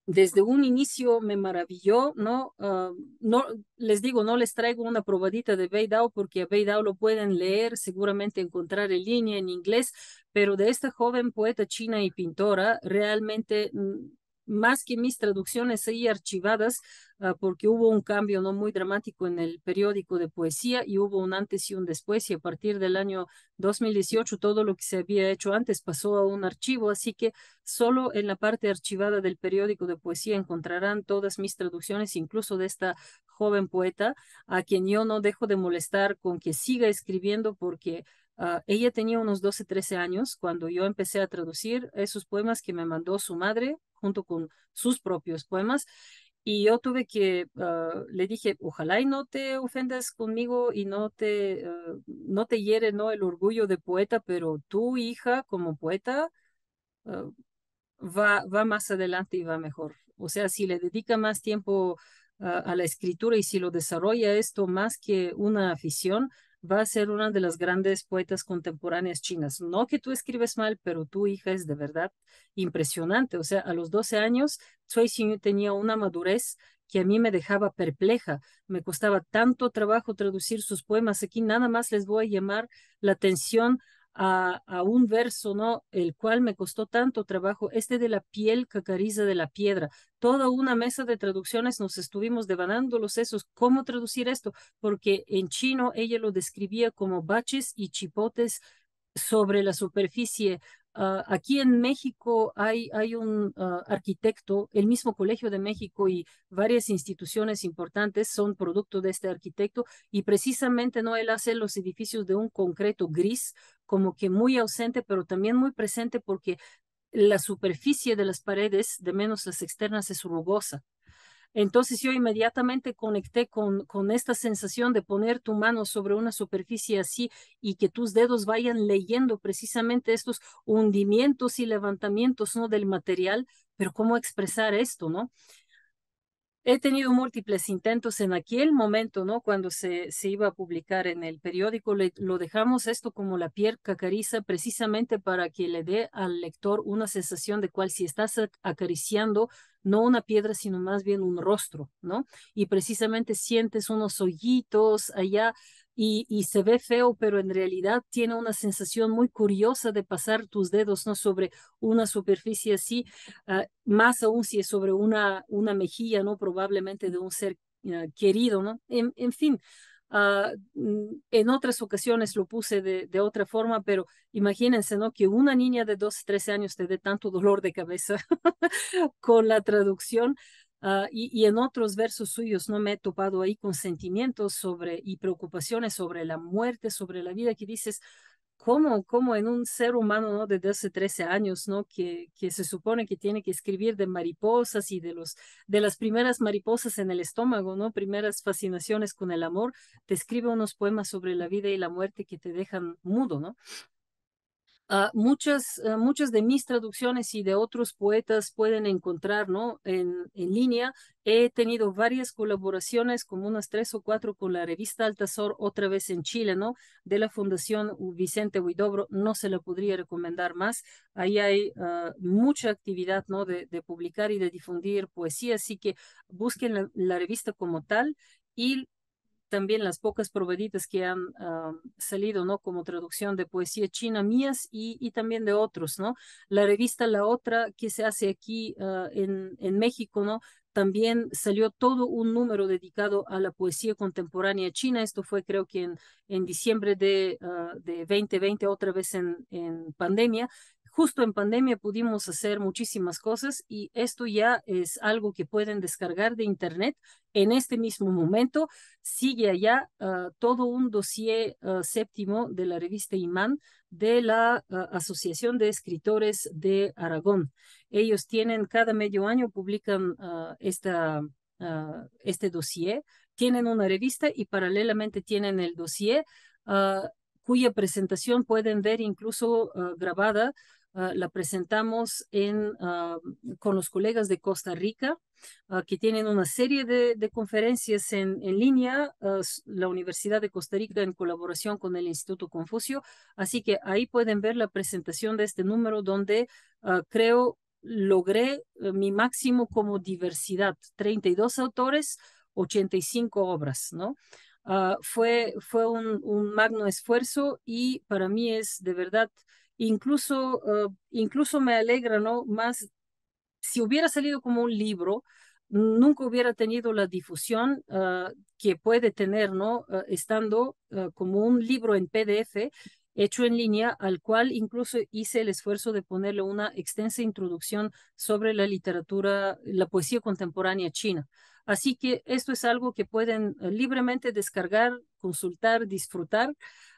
desde un inicio me maravilló, ¿no? Ah, no les digo, no les traigo una probadita de Beidao porque a Beidao lo pueden leer, seguramente encontrar en línea en inglés, pero de esta joven poeta china y pintora realmente mm, más que mis traducciones ahí archivadas, ah, porque hubo un cambio no muy dramático en el periódico de poesía y hubo un antes y un después, y a partir del año 2018 todo lo que se había hecho antes pasó a un archivo, así que solo en la parte archivada del periódico de poesía encontrarán todas mis traducciones, incluso de esta joven poeta, a quien yo no dejo de molestar con que siga escribiendo porque... Ah, ella tenía unos 12, 13 años cuando yo empecé a traducir esos poemas que me mandó su madre junto con sus propios poemas. Y yo tuve que, ah, le dije, ojalá y no te ofendas conmigo y no te, ah, no te hiere ¿no? el orgullo de poeta, pero tu hija como poeta ah, va, va más adelante y va mejor. O sea, si le dedica más tiempo a la escritura y si lo desarrolla esto más que una afición, va a ser una de las grandes poetas contemporáneas chinas. No que tú escribes mal, pero tu hija es de verdad impresionante. O sea, a los 12 años, Cui Xinyu tenía una madurez que a mí me dejaba perpleja. Me costaba tanto trabajo traducir sus poemas. Aquí nada más les voy a llamar la atención a, un verso, ¿no? El cual me costó tanto trabajo, este de la piel cacariza de la piedra. Toda una mesa de traducciones nos estuvimos devanando los sesos, cómo traducir esto, porque en chino ella lo describía como baches y chipotes sobre la superficie Ah, aquí en México hay, un ah, arquitecto, el mismo Colegio de México y varias instituciones importantes son producto de este arquitecto y precisamente no él hace los edificios de un concreto gris, como que muy ausente, pero también muy presente porque la superficie de las paredes, de menos las externas, es rugosa. Entonces yo inmediatamente conecté con, con, esta sensación de poner tu mano sobre una superficie así y que tus dedos vayan leyendo precisamente estos hundimientos y levantamientos ¿no? del material, pero cómo expresar esto, ¿no? He tenido múltiples intentos en aquel momento, ¿no? Cuando se, se iba a publicar en el periódico, lo dejamos esto como la piel cacariza precisamente para que le dé al lector una sensación de cual si estás acariciando no una piedra, sino más bien un rostro, ¿no? Y precisamente sientes unos hoyitos allá y, se ve feo, pero en realidad tiene una sensación muy curiosa de pasar tus dedos ¿no? sobre una superficie así, ah, más aún si es sobre una, una mejilla, ¿no? probablemente de un ser ah, querido. ¿no? En, fin, ah, mm, en otras ocasiones lo puse de, de, otra forma, pero imagínense ¿no? que una niña de 12, 13 años te dé tanto dolor de cabeza con la traducción. Ah, y, en otros versos suyos no me he topado ahí con sentimientos sobre y preocupaciones sobre la muerte, sobre la vida, que dices, ¿cómo, cómo en un ser humano ¿no? desde hace 13 años, ¿no? que, que se supone que tiene que escribir de mariposas y de, los, de las primeras mariposas en el estómago, ¿no? primeras fascinaciones con el amor, te escribe unos poemas sobre la vida y la muerte que te dejan mudo? ¿no? Ah, muchas, ah, muchas de mis traducciones y de otros poetas pueden encontrar ¿no? en, línea. He tenido varias colaboraciones, como unas tres o cuatro, con la revista Altazor, otra vez en Chile, ¿no? de la Fundación Vicente Huidobro. No se la podría recomendar más. Ahí hay ah, mucha actividad ¿no? De, publicar y de difundir poesía, así que busquen la, la revista como tal y también las pocas proveeditas que han salido, ¿no? Como traducción de poesía china mías y, también de otros, ¿no? La revista La Otra que se hace aquí ah, en, en México, ¿no? También salió todo un número dedicado a la poesía contemporánea china. Esto fue creo que en, diciembre de, 2020, ah, otra vez en, en pandemia justo en pandemia pudimos hacer muchísimas cosas y esto ya es algo que pueden descargar de Internet en este mismo momento. Sigue allá ah, todo un dossier ah, séptimo de la revista Imán de la ah, Asociación de Escritores de Aragón. Ellos tienen cada medio año publican esta, este dossier, tienen una revista y paralelamente tienen el dossier cuya presentación pueden ver incluso grabada Ah, la presentamos ah, con los colegas de Costa Rica, ah, que tienen una serie de, conferencias en, línea, la Universidad de Costa Rica en colaboración con el Instituto Confucio. Así que ahí pueden ver la presentación de este número donde creo logré eh, mi máximo como diversidad, 32 autores, 85 obras, ¿no? fue fue un, magno esfuerzo y para mí es de verdad Incluso, ah, incluso me alegra, ¿no? Más, si hubiera salido como un libro, nunca hubiera tenido la difusión ah, que puede tener, ¿no? Ah, estando como un libro en PDF hecho en línea, al cual incluso hice el esfuerzo de ponerle una extensa introducción sobre la literatura, la poesía contemporánea china. Así que esto es algo que pueden libremente descargar, consultar, disfrutar.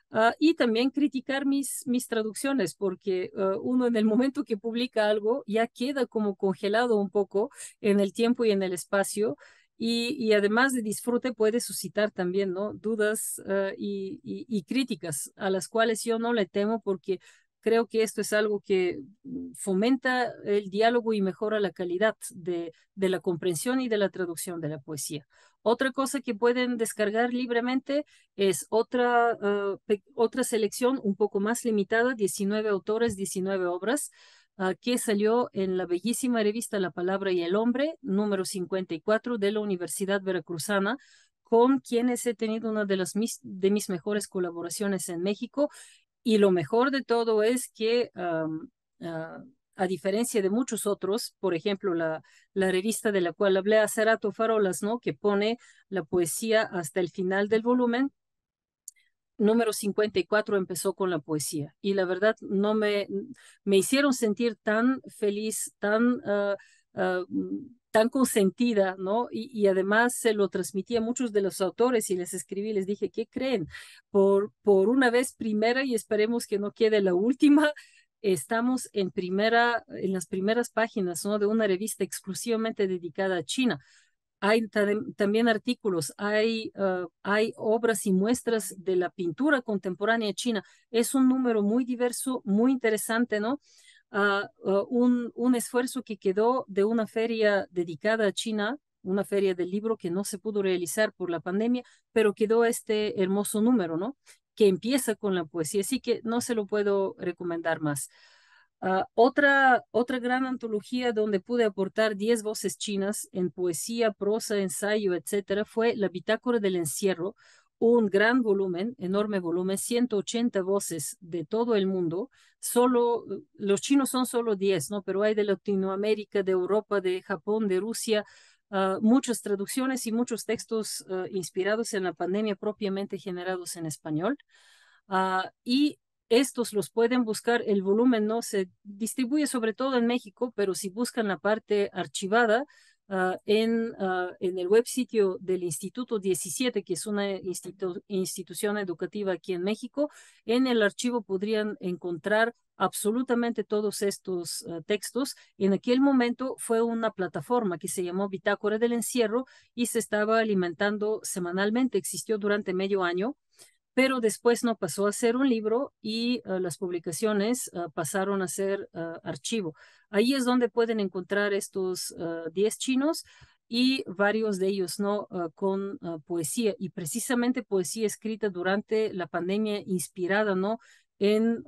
Ah, y también criticar mis, mis traducciones, porque ah, uno en el momento que publica algo ya queda como congelado un poco en el tiempo y en el espacio. Y, además de disfrute puede suscitar también ¿no? dudas ah, y, críticas a las cuales yo no le temo porque creo que esto es algo que mm, fomenta el diálogo y mejora la calidad de, de, la comprensión y de la traducción de la poesía. Otra cosa que pueden descargar libremente es otra, ah, otra selección un poco más limitada, 19 autores, 19 obras, ah, que salió en la bellísima revista La Palabra y el Hombre, número 54 de la Universidad Veracruzana, con quienes he tenido una de las de mis mejores colaboraciones en México y lo mejor de todo es que, ah, a diferencia de muchos otros, por ejemplo, la, la, revista de la cual hablé hace rato, Farolas, ¿no? que pone la poesía hasta el final del volumen, número 54 empezó con la poesía y la verdad no me, me hicieron sentir tan feliz, tan ah, ah, tan consentida, ¿no? Y, además se lo transmití a muchos de los autores y les escribí, les dije, ¿qué creen? Por, por una vez primera y esperemos que no quede la última, estamos en primera, en las primeras páginas, ¿no? De una revista exclusivamente dedicada a China. Hay también artículos, hay, ah, hay obras y muestras de la pintura contemporánea china. Es un número muy diverso, muy interesante, ¿no? un, un, esfuerzo que quedó de una feria dedicada a China, una feria del libro que no se pudo realizar por la pandemia, pero quedó este hermoso número, ¿no? Que empieza con la poesía, así que no se lo puedo recomendar más. Ah, otra, otra gran antología donde pude aportar 10 voces chinas en poesía, prosa, ensayo, etcétera, fue La Bitácora del Encierro, un gran volumen, enorme volumen, 180 voces de todo el mundo. Solo, eh, los chinos son solo 10, ¿no? Pero hay de Latinoamérica, de Europa, de Japón, de Rusia, ah, muchas traducciones y muchos textos ah, inspirados en la pandemia propiamente generados en español. Ah, y estos los pueden buscar, el volumen no se distribuye sobre todo en México, pero si buscan la parte archivada, Ah, en, ah, en, el web sitio del Instituto 17, que es una institución educativa aquí en México. En el archivo podrían encontrar absolutamente todos estos ah, textos. En aquel momento fue una plataforma que se llamó Bitácora del Encierro y se estaba alimentando semanalmente, existió durante medio año pero después no pasó a ser un libro y eh, las publicaciones eh, pasaron a ser eh, archivo. Ahí es donde pueden encontrar estos 10 chinos y varios de ellos no con poesía y precisamente poesía escrita durante la pandemia inspirada no en,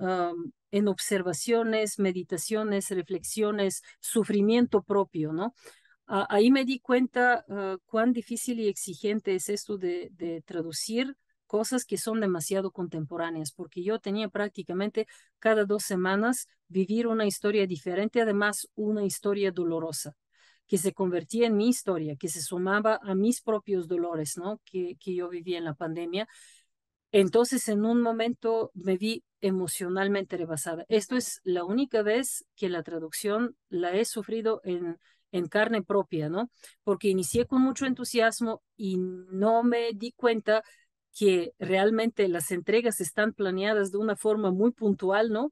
observaciones, meditaciones, reflexiones, sufrimiento propio, ¿no? ahí me di cuenta cuán difícil y exigente es esto de traducir cosas que son demasiado contemporáneas, porque yo tenía prácticamente cada dos semanas vivir una historia diferente, además una historia dolorosa que se convertía en mi historia, que se sumaba a mis propios dolores, ¿no? Que, que yo vivía en la pandemia. Entonces, en un momento me vi emocionalmente rebasada. Esto es la única vez que la traducción la he sufrido en, en carne propia, ¿no? Porque inicié con mucho entusiasmo y no me di cuenta que realmente las entregas están planeadas de una forma muy puntual, ¿no?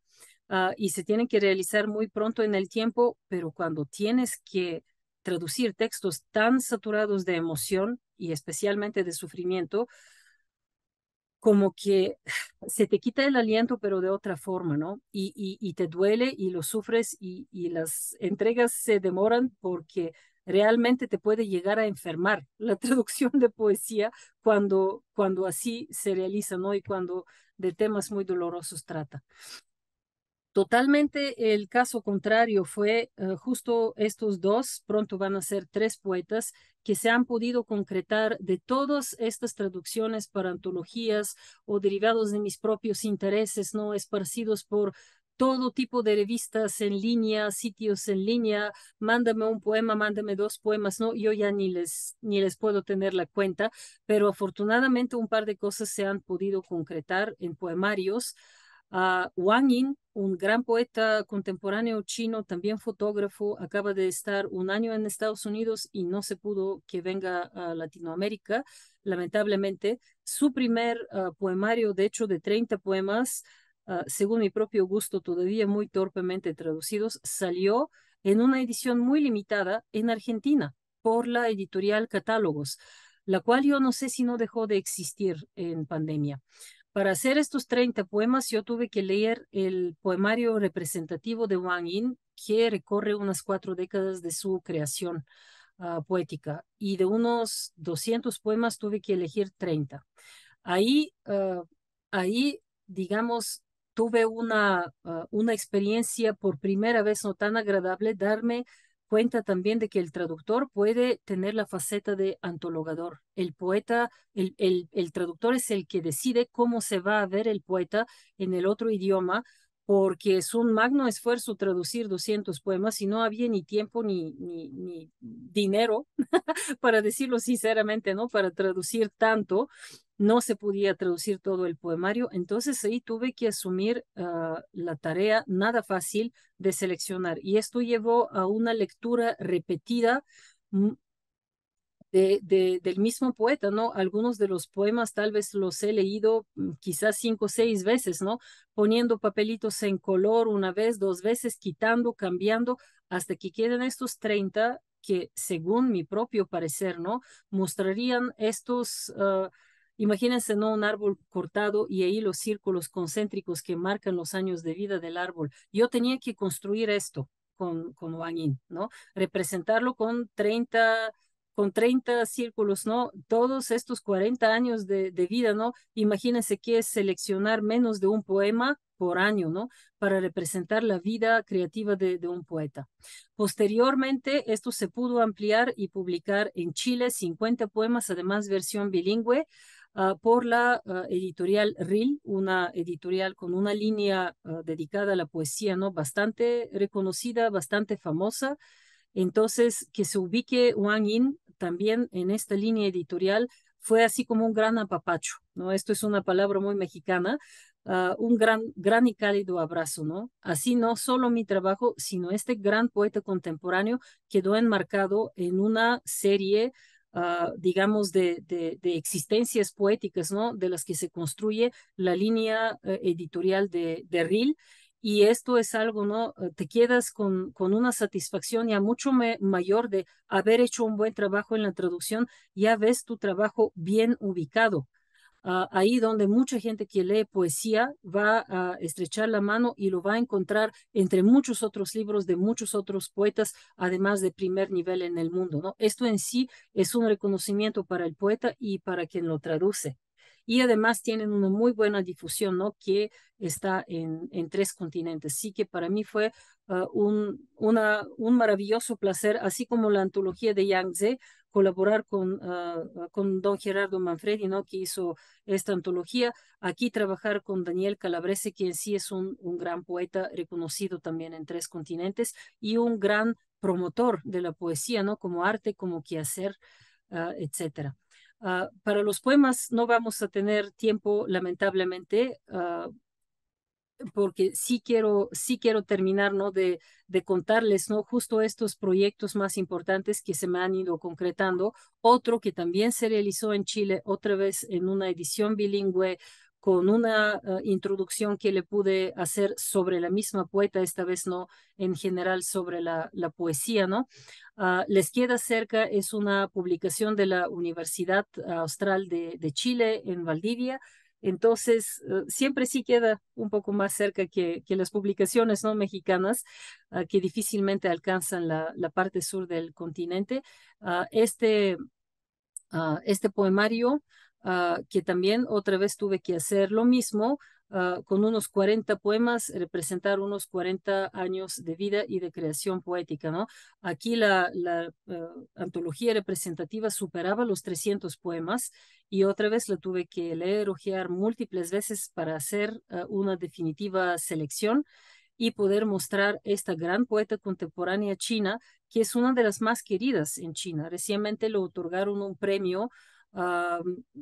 Ah, y se tienen que realizar muy pronto en el tiempo, pero cuando tienes que traducir textos tan saturados de emoción y especialmente de sufrimiento, como que se te quita el aliento, pero de otra forma, ¿no? Y, y, te duele y lo sufres y las entregas se demoran porque realmente te puede llegar a enfermar la traducción de poesía cuando, cuando así se realiza, ¿no? Y cuando de temas muy dolorosos trata. Totalmente el caso contrario fue eh, justo estos dos, pronto van a ser tres poetas que se han podido concretar de todas estas traducciones para antologías o derivados de mis propios intereses, no esparcidos por todo tipo de revistas en línea, sitios en línea, mándame un poema, mándame dos poemas, no, yo ya ni les, ni les puedo tener la cuenta, pero afortunadamente un par de cosas se han podido concretar en poemarios. Ah, Wang Yin, un gran poeta contemporáneo chino, también fotógrafo, acaba de estar un año en Estados Unidos y no se pudo que venga a Latinoamérica, lamentablemente. Su primer ah, poemario, de hecho, de 30 poemas, Ah, según mi propio gusto, todavía muy torpemente traducidos, salió en una edición muy limitada en Argentina por la editorial Catálogos, la cual yo no sé si no dejó de existir en pandemia. Para hacer estos 30 poemas yo tuve que leer el poemario representativo de Wang Yin, que recorre unas cuatro décadas de su creación ah, poética, y de unos 200 poemas tuve que elegir 30. Ahí, ah, ahí digamos, tuve una, ah, una experiencia por primera vez no tan agradable, darme cuenta también de que el traductor puede tener la faceta de antologador. El poeta, el, traductor es el que decide cómo se va a ver el poeta en el otro idioma porque es un magno esfuerzo traducir 200 poemas y no había ni tiempo ni, ni, dinero, para decirlo sinceramente, ¿no? Para traducir tanto, no se podía traducir todo el poemario, entonces ahí tuve que asumir ah, la tarea nada fácil de seleccionar y esto llevó a una lectura repetida de, del mismo poeta, ¿no? Algunos de los poemas tal vez los he leído mm, quizás cinco o seis veces, ¿no? Poniendo papelitos en color una vez, dos veces, quitando, cambiando, hasta que queden estos 30 que, según mi propio parecer, ¿no? Mostrarían estos... Ah, imagínense, ¿no? Un árbol cortado y ahí los círculos concéntricos que marcan los años de vida del árbol. Yo tenía que construir esto con, con ¿no? Representarlo con 30 con 30 círculos, ¿no? Todos estos 40 años de, vida, ¿no? Imagínense que es seleccionar menos de un poema por año, ¿no? Para representar la vida creativa de, un poeta. Posteriormente, esto se pudo ampliar y publicar en Chile 50 poemas, además versión bilingüe, ah, por la ah, editorial RIL, una editorial con una línea ah, dedicada a la poesía, ¿no? Bastante reconocida, bastante famosa entonces, que se ubique Wang Yin también en esta línea editorial fue así como un gran apapacho, ¿no? Esto es una palabra muy mexicana, ah, un gran, gran y cálido abrazo, ¿no? Así no solo mi trabajo, sino este gran poeta contemporáneo quedó enmarcado en una serie ah, digamos, de, existencias poéticas, ¿no? De las que se construye la línea eh, editorial de, de RIL y esto es algo, ¿no? Eh, te quedas con, con una satisfacción ya mucho mayor de haber hecho un buen trabajo en la traducción, ya ves tu trabajo bien ubicado. Ah, ahí donde mucha gente que lee poesía va a estrechar la mano y lo va a encontrar entre muchos otros libros de muchos otros poetas, además de primer nivel en el mundo. ¿no? Esto en sí es un reconocimiento para el poeta y para quien lo traduce y además tienen una muy buena difusión, ¿no? Que está en, en tres continentes. Así que para mí fue ah, un, un maravilloso placer, así como la antología de Yangtze, colaborar con, ah, con don Gerardo Manfredi, ¿no? que hizo esta antología. Aquí trabajar con Daniel Calabrese, quien sí es un, gran poeta reconocido también en tres continentes y un gran promotor de la poesía, ¿no? Como arte, como quehacer, ah, etcétera. Ah, para los poemas no vamos a tener tiempo, lamentablemente, ah, porque sí quiero, sí quiero terminar ¿no? de, de, contarles ¿no? justo estos proyectos más importantes que se me han ido concretando. Otro que también se realizó en Chile, otra vez en una edición bilingüe con una eh, introducción que le pude hacer sobre la misma poeta, esta vez no en general sobre la, poesía, ¿no? Ah, Les queda cerca es una publicación de la Universidad Austral de, Chile en Valdivia. Entonces, eh, siempre sí queda un poco más cerca que, las publicaciones no mexicanas, ah, que difícilmente alcanzan la, la, parte sur del continente. Ah, este, este poemario Ah, que también otra vez tuve que hacer lo mismo ah, con unos 40 poemas, representar unos 40 años de vida y de creación poética, ¿no? Aquí la, ah, antología representativa superaba los 300 poemas y otra vez la tuve que leer, ojear múltiples veces para hacer una definitiva selección y poder mostrar esta gran poeta contemporánea china, que es una de las más queridas en China. Recientemente le otorgaron un premio Ah,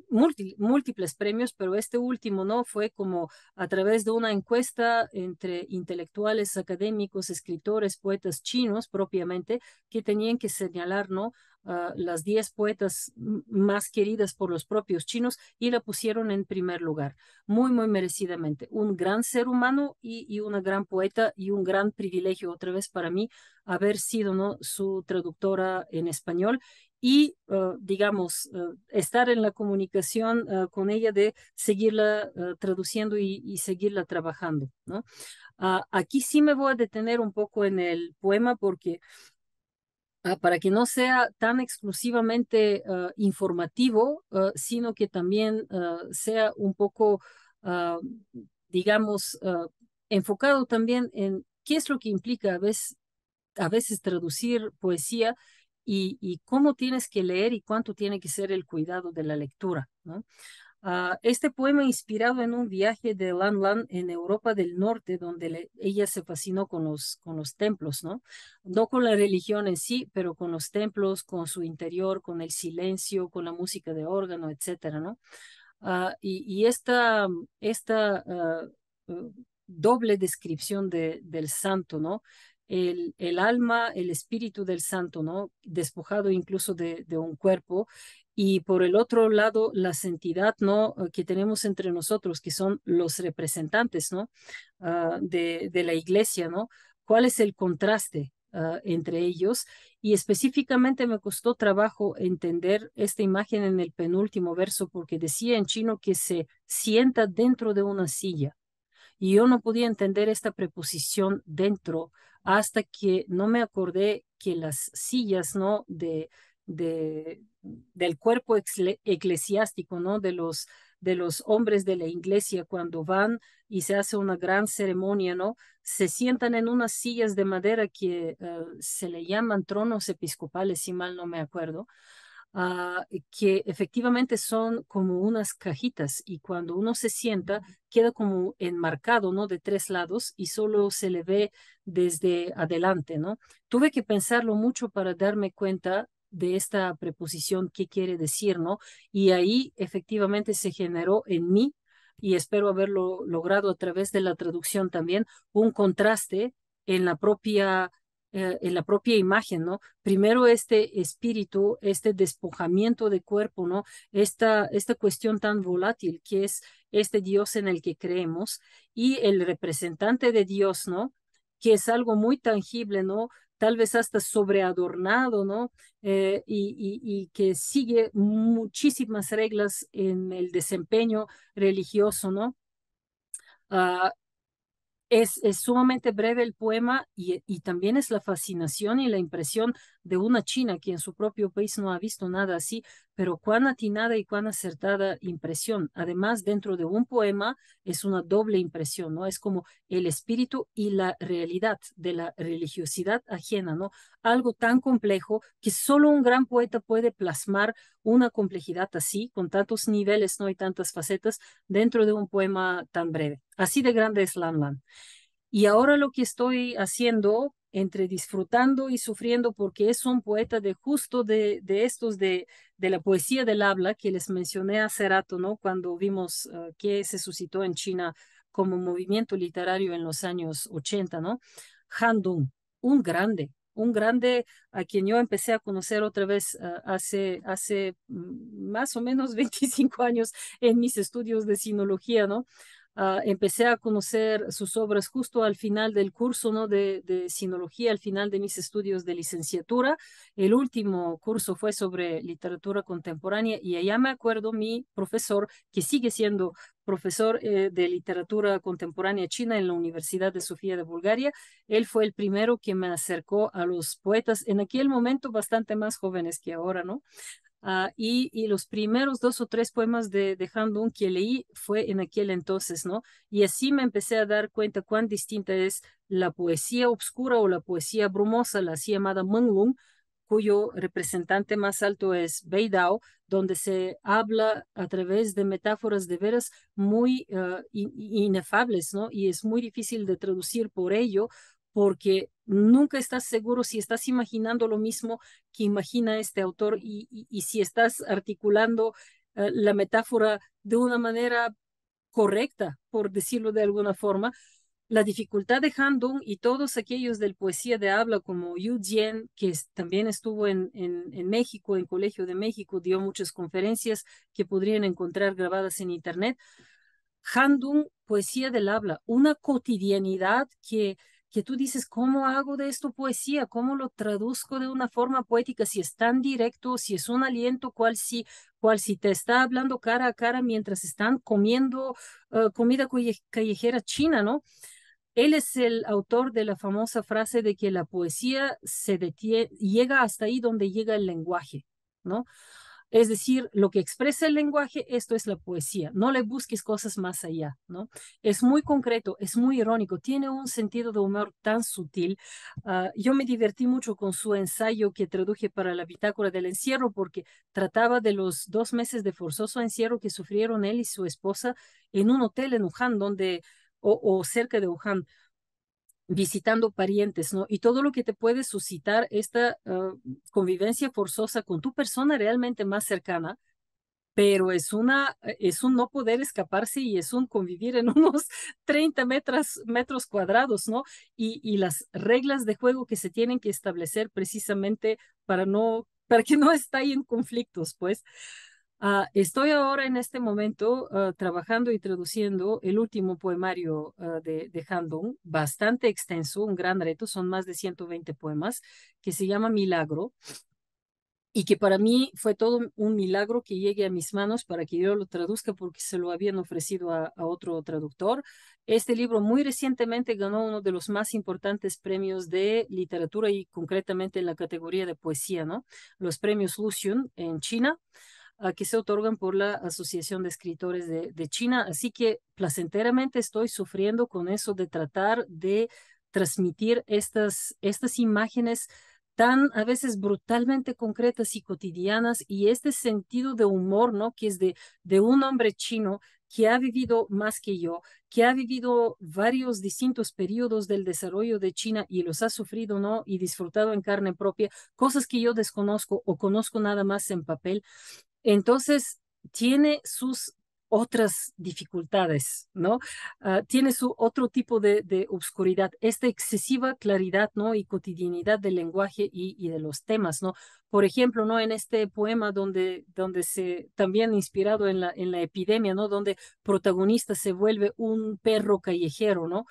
múltiples premios, pero este último no fue como a través de una encuesta entre intelectuales, académicos, escritores, poetas chinos propiamente, que tenían que señalar, ¿no? Ah, las diez poetas más queridas por los propios chinos y la pusieron en primer lugar, muy, muy merecidamente. Un gran ser humano y, una gran poeta y un gran privilegio otra vez para mí haber sido ¿no? su traductora en español y, ah, digamos, ah, estar en la comunicación con ella de seguirla traduciendo y, seguirla trabajando. ¿no? aquí sí me voy a detener un poco en el poema porque Ah, para que no sea tan exclusivamente ah, informativo, ah, sino que también sea un poco, digamos, enfocado también en qué es lo que implica a veces, a veces traducir poesía y, y, cómo tienes que leer y cuánto tiene que ser el cuidado de la lectura. ¿no? Ah, este poema inspirado en un viaje de Lan Lan en Europa del Norte, donde ella se fascinó con los, con los templos, ¿no? No con la religión en sí, pero con los templos, con su interior, con el silencio, con la música de órgano, etcétera, ¿no? Ah, y, esta, esta ah, eh, doble descripción de, del santo, ¿no? el, alma, el espíritu del santo, ¿no? Despojado incluso de, de, un cuerpo. Y por el otro lado, la santidad, ¿no? Eh, que tenemos entre nosotros, que son los representantes, ¿no? Ah, de, de, la iglesia, ¿no? ¿Cuál es el contraste ah, entre ellos? Y específicamente me costó trabajo entender esta imagen en el penúltimo verso, porque decía en chino que se sienta dentro de una silla. Y yo no podía entender esta preposición dentro, hasta que no me acordé que las sillas, del cuerpo eclesiástico, ¿no? De los, de los hombres de la iglesia cuando van y se hace una gran ceremonia, ¿no? Se sientan en unas sillas de madera que eh, se le llaman tronos episcopales, si mal no me acuerdo. Ah, que efectivamente son como unas cajitas y cuando uno se sienta queda como enmarcado, ¿no? De tres lados y solo se le ve desde adelante, ¿no? Tuve que pensarlo mucho para darme cuenta de esta preposición, qué quiere decir, ¿no? Y ahí efectivamente se generó en mí, y espero haberlo logrado a través de la traducción también, un contraste en la propia eh, en la propia imagen, ¿no? Primero este espíritu, este despojamiento de cuerpo, ¿no? Esta, esta cuestión tan volátil que es este Dios en el que creemos y el representante de Dios, ¿no? Que es algo muy tangible, ¿no? tal vez hasta sobreadornado, ¿no? Eh, y, que sigue muchísimas reglas en el desempeño religioso, ¿no? Ah, es, sumamente breve el poema y, y también es la fascinación y la impresión de una china que en su propio país no ha visto nada así, pero cuán atinada y cuán acertada impresión. Además, dentro de un poema es una doble impresión, ¿no? Es como el espíritu y la realidad de la religiosidad ajena, ¿no? Algo tan complejo que solo un gran poeta puede plasmar una complejidad así, con tantos niveles, ¿no? Y tantas facetas dentro de un poema tan breve. Así de grande es Lan Lan. Y ahora lo que estoy haciendo entre disfrutando y sufriendo, porque es un poeta de justo de, estos, de, de, la poesía del habla que les mencioné hace rato, ¿no? Cuando vimos ah, que se suscitó en China como movimiento literario en los años 80, ¿no? Han un grande, un grande a quien yo empecé a conocer otra vez ah, hace, hace mm, más o menos 25 años en mis estudios de sinología, ¿no? Ah, empecé a conocer sus obras justo al final del curso ¿no? de, sinología, al final de mis estudios de licenciatura. El último curso fue sobre literatura contemporánea y allá me acuerdo mi profesor, que sigue siendo profesor eh, de literatura contemporánea china en la Universidad de Sofía de Bulgaria. Él fue el primero que me acercó a los poetas en aquel momento bastante más jóvenes que ahora, ¿no? Ah, y, los primeros dos o tres poemas de, dejando un que leí fue en aquel entonces, ¿no? Y así me empecé a dar cuenta cuán distinta es la poesía obscura o la poesía brumosa, la así llamada Lung, cuyo representante más alto es Beidao, donde se habla a través de metáforas de veras muy ah, inefables, ¿no? Y es muy difícil de traducir por ello, porque nunca estás seguro si estás imaginando lo mismo que imagina este autor y, si estás articulando eh, la metáfora de una manera correcta, por decirlo de alguna forma. La dificultad de Handung y todos aquellos del poesía de habla como Yu Jian, que también estuvo en, en, en México, en Colegio de México, dio muchas conferencias que podrían encontrar grabadas en Internet. Handung, poesía del habla, una cotidianidad que que tú dices, ¿cómo hago de esto poesía? ¿Cómo lo traduzco de una forma poética? Si es tan directo, si es un aliento, cual si, cual si te está hablando cara a cara mientras están comiendo eh, comida callejera china, ¿no? Él es el autor de la famosa frase de que la poesía se llega hasta ahí donde llega el lenguaje, ¿no? Es decir, lo que expresa el lenguaje, esto es la poesía. No le busques cosas más allá, ¿no? Es muy concreto, es muy irónico, tiene un sentido de humor tan sutil. Ah, yo me divertí mucho con su ensayo que traduje para la bitácora del encierro porque trataba de los dos meses de forzoso encierro que sufrieron él y su esposa en un hotel en Wuhan, donde, o cerca de Wuhan, visitando parientes, ¿no? Y todo lo que te puede suscitar esta ah, convivencia forzosa con tu persona realmente más cercana, pero es una es un no poder escaparse y es un convivir en unos 30 metros, metros cuadrados, ¿no? Y, y, las reglas de juego que se tienen que establecer precisamente para no para que no esté en conflictos, pues. Ah, estoy ahora en este momento ah, trabajando y traduciendo el último poemario ah, de, Handong, bastante extenso, un gran reto, son más de 120 poemas, que se llama Milagro, y que para mí fue todo un milagro que llegue a mis manos para que yo lo traduzca porque se lo habían ofrecido a, otro traductor. Este libro muy recientemente ganó uno de los más importantes premios de literatura y concretamente en la categoría de poesía, ¿no? Los premios Lucian en China que se otorgan por la Asociación de Escritores de, China. Así que placenteramente estoy sufriendo con eso de tratar de transmitir estas, estas imágenes tan a veces brutalmente concretas y cotidianas y este sentido de humor, ¿no? Que es de, de un hombre chino que ha vivido más que yo, que ha vivido varios distintos periodos del desarrollo de China y los ha sufrido, ¿no? Y disfrutado en carne propia, cosas que yo desconozco o conozco nada más en papel. Entonces, tiene sus otras dificultades, ¿no? Ah, tiene su otro tipo de, obscuridad, esta excesiva claridad, ¿no? Y cotidianidad del lenguaje y, y, de los temas, ¿no? Por ejemplo, ¿no? En este poema donde, donde se, también inspirado en la, en la epidemia, ¿no? Donde protagonista se vuelve un perro callejero, ¿no?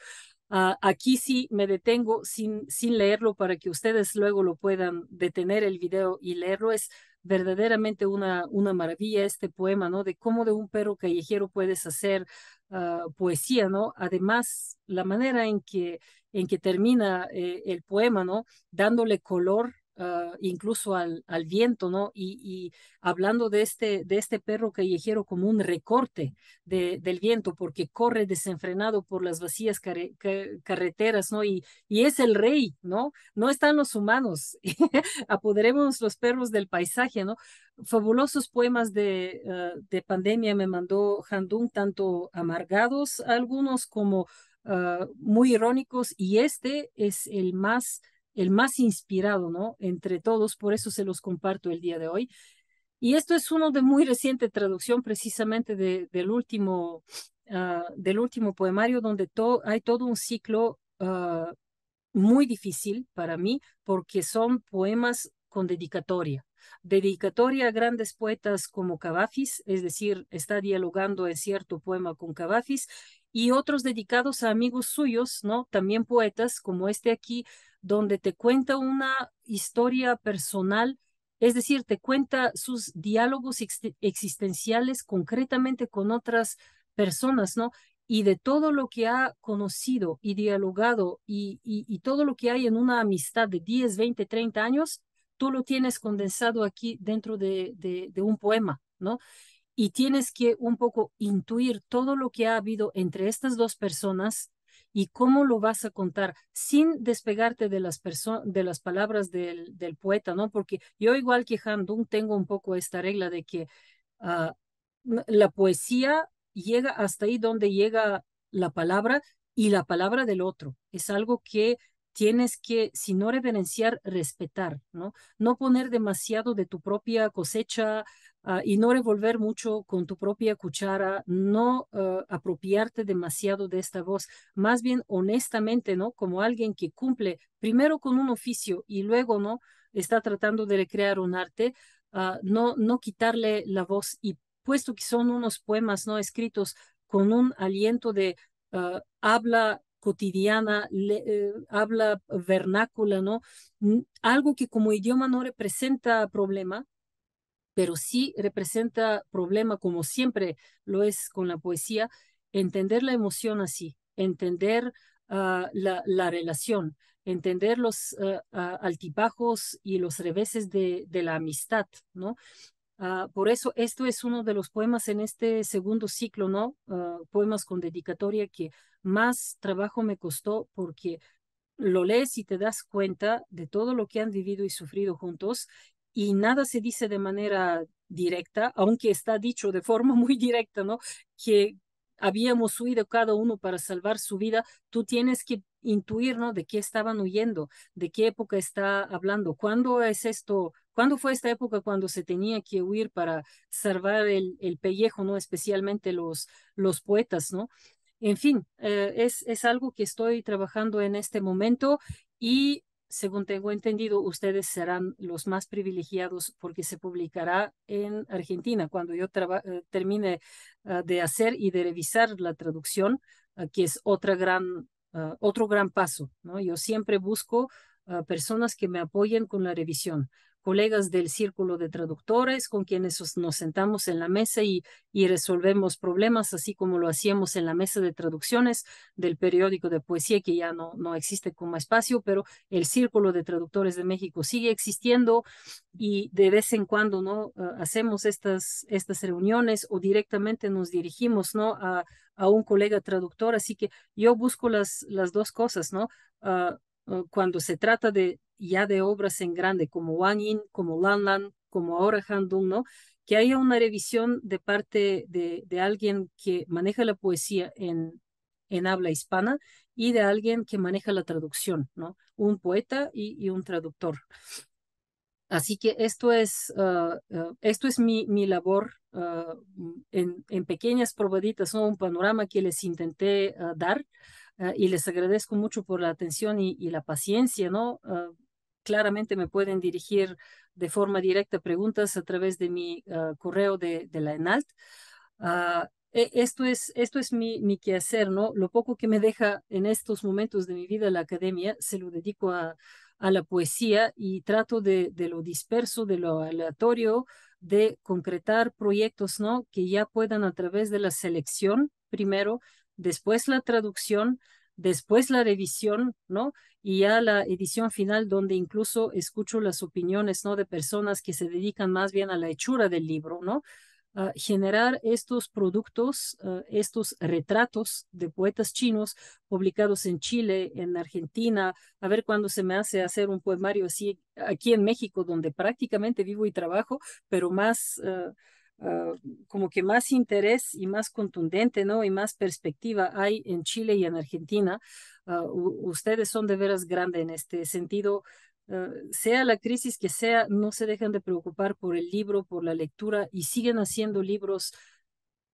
Ah, aquí sí me detengo sin, sin leerlo para que ustedes luego lo puedan detener el video y leerlo. Es verdaderamente una, una maravilla este poema, ¿no? De cómo de un perro callejero puedes hacer ah, poesía, ¿no? Además, la manera en que, en que termina eh, el poema, ¿no? Dándole color Ah, incluso al, al, viento, ¿no? Y, hablando de este, de este perro callejero como un recorte de, del viento, porque corre desenfrenado por las vacías carreteras, ¿no? Y, es el rey, ¿no? No están los humanos, apoderemos los perros del paisaje, ¿no? Fabulosos poemas de, ah, pandemia me mandó Handung, tanto amargados algunos como... Ah, muy irónicos y este es el más el más inspirado, ¿no? Entre todos, por eso se los comparto el día de hoy. Y esto es uno de muy reciente traducción precisamente del, último, ah, del último poemario donde hay todo un ciclo ah, muy difícil para mí porque son poemas con dedicatoria. Dedicatoria a grandes poetas como Cavafis, es decir, está dialogando en cierto poema con Cavafis, y otros dedicados a amigos suyos, ¿no? También poetas como este aquí, donde te cuenta una historia personal, es decir, te cuenta sus diálogos existenciales concretamente con otras personas, ¿no? Y de todo lo que ha conocido y dialogado y, todo lo que hay en una amistad de 10, 20, 30 años, tú lo tienes condensado aquí dentro de, de un poema, ¿no? Y tienes que un poco intuir todo lo que ha habido entre estas dos personas y cómo lo vas a contar sin despegarte de las, de las palabras del, poeta, ¿no? Porque yo, igual que Handung, tengo un poco esta regla de que ah, la poesía llega hasta ahí donde llega la palabra y la palabra del otro. Es algo que tienes que, si no reverenciar, respetar, ¿no? No poner demasiado de tu propia cosecha ah, y no revolver mucho con tu propia cuchara, no ah, apropiarte demasiado de esta voz, más bien honestamente, ¿no? Como alguien que cumple primero con un oficio y luego, ¿no? Está tratando de recrear un arte, ah, no, no quitarle la voz y puesto que son unos poemas, ¿no? Escritos con un aliento de habla cotidiana, eh, habla vernácula, ¿no? Mm, algo que como idioma no representa problema, pero sí representa problema como siempre lo es con la poesía, entender la emoción así, entender ah, la, la, relación, entender los ah, ah, altibajos y los reveses de, de, la amistad, ¿no? Ah, por eso esto es uno de los poemas en este segundo ciclo, ¿no? Ah, poemas con dedicatoria que más trabajo me costó porque lo lees y te das cuenta de todo lo que han vivido y sufrido juntos y nada se dice de manera directa, aunque está dicho de forma muy directa, ¿no? Que habíamos huido cada uno para salvar su vida, tú tienes que intuir, ¿no? De qué estaban huyendo, de qué época está hablando, cuándo es esto, cuándo fue esta época cuando se tenía que huir para salvar el, pellejo, ¿no? Especialmente los, los poetas, ¿no? En fin, eh, es, es algo que estoy trabajando en este momento y según tengo entendido, ustedes serán los más privilegiados porque se publicará en Argentina. Cuando yo eh, termine ah, de hacer y de revisar la traducción, ah, que es otra gran Ah, otro gran paso. ¿no? Yo siempre busco ah, personas que me apoyen con la revisión, colegas del círculo de traductores con quienes nos sentamos en la mesa y, y, resolvemos problemas, así como lo hacíamos en la mesa de traducciones del periódico de poesía que ya no, no existe como espacio, pero el círculo de traductores de México sigue existiendo y de vez en cuando no ah, hacemos estas, estas reuniones o directamente nos dirigimos ¿no? a, a un colega traductor, así que yo busco las, las dos cosas, ¿no? Ah, ah, cuando se trata de ya de obras en grande, como Wang Yin, como Lan Lan, como ahora Handung, ¿no? Que haya una revisión de parte de, de alguien que maneja la poesía en, en habla hispana y de alguien que maneja la traducción, ¿no? Un poeta y un traductor. Así que esto es, ah, ah, esto es mi, mi labor ah, en, pequeñas probaditas, ¿no? un panorama que les intenté dar y les agradezco mucho por la atención y, la paciencia. ¿no? claramente me pueden dirigir de forma directa preguntas a través de mi correo de, la ENALT. E, esto es, esto es mi, mi quehacer, ¿no? Lo poco que me deja en estos momentos de mi vida la academia se lo dedico a, a la poesía y trato de, de lo disperso, de lo aleatorio, de concretar proyectos ¿no? que ya puedan a través de la selección primero, después la traducción, después la revisión, ¿no? Y ya la edición final donde incluso escucho las opiniones, ¿no? De personas que se dedican más bien a la hechura del libro, ¿no? generar estos productos, estos retratos de poetas chinos publicados en Chile, en Argentina, a ver cuándo se me hace hacer un poemario así aquí en México, donde prácticamente vivo y trabajo, pero más... Eh, eh, como que más interés y más contundente, ¿no? Y más perspectiva hay en Chile y en Argentina. Ah, ustedes son de veras grandes en este sentido. Ah, sea la crisis que sea, no se dejan de preocupar por el libro, por la lectura y siguen haciendo libros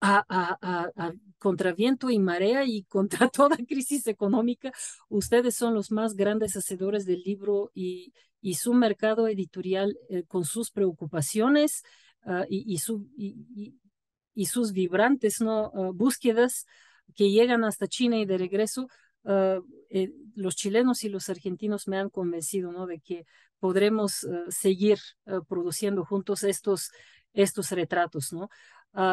a, a, a, contra viento y marea y contra toda crisis económica. Ustedes son los más grandes hacedores del libro y, y su mercado editorial eh, con sus preocupaciones ah, y, su, y, sus vibrantes ¿no? Ah, búsquedas que llegan hasta China y de regreso Ah, eh, los chilenos y los argentinos me han convencido ¿no? de que podremos ah, seguir ah, produciendo juntos estos, estos retratos. ¿no?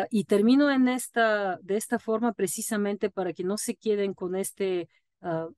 y termino en esta, de esta forma precisamente para que no se queden con este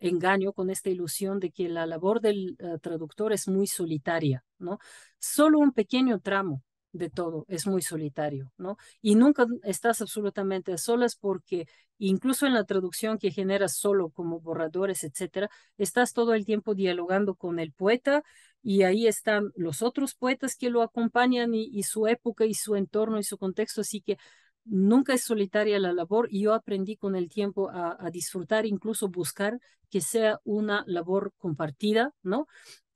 engaño, con esta ilusión de que la labor del traductor es muy solitaria, ¿no? Solo un pequeño tramo de todo, es muy solitario, ¿no? Y nunca estás absolutamente a solas porque incluso en la traducción que generas solo como borradores, etcétera, estás todo el tiempo dialogando con el poeta y ahí están los otros poetas que lo acompañan y, su época y su entorno y su contexto, así que nunca es solitaria la labor y yo aprendí con el tiempo a, a disfrutar, incluso buscar que sea una labor compartida, ¿no?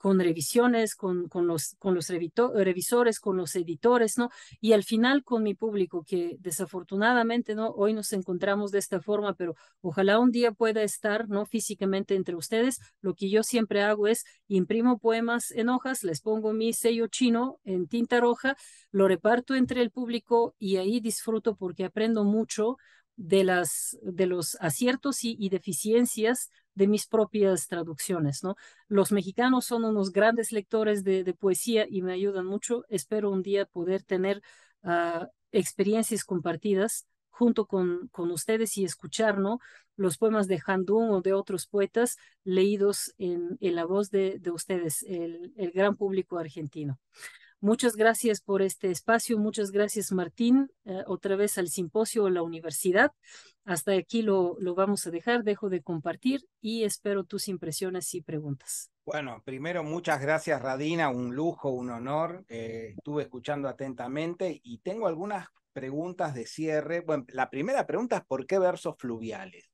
con revisiones, con, con los, con los revisores, con los editores, ¿no? Y al final con mi público, que desafortunadamente, ¿no? Hoy nos encontramos de esta forma, pero ojalá un día pueda estar, ¿no? Físicamente entre ustedes. Lo que yo siempre hago es imprimo poemas en hojas, les pongo mi sello chino en tinta roja, lo reparto entre el público y ahí disfruto porque aprendo mucho de, las, de los aciertos y, y deficiencias de mis propias traducciones, ¿no? Los mexicanos son unos grandes lectores de, poesía y me ayudan mucho. Espero un día poder tener ah, experiencias compartidas junto con, con, ustedes y escuchar ¿no? los poemas de Handun o de otros poetas leídos en, la voz de, ustedes, el, el, gran público argentino. Muchas gracias por este espacio, muchas gracias Martín, eh, otra vez al simposio, o la universidad. Hasta aquí lo, lo vamos a dejar, dejo de compartir y espero tus impresiones y preguntas. Bueno, primero muchas gracias Radina, un lujo, un honor. Eh, estuve escuchando atentamente y tengo algunas preguntas de cierre. Bueno, la primera pregunta es ¿por qué versos fluviales?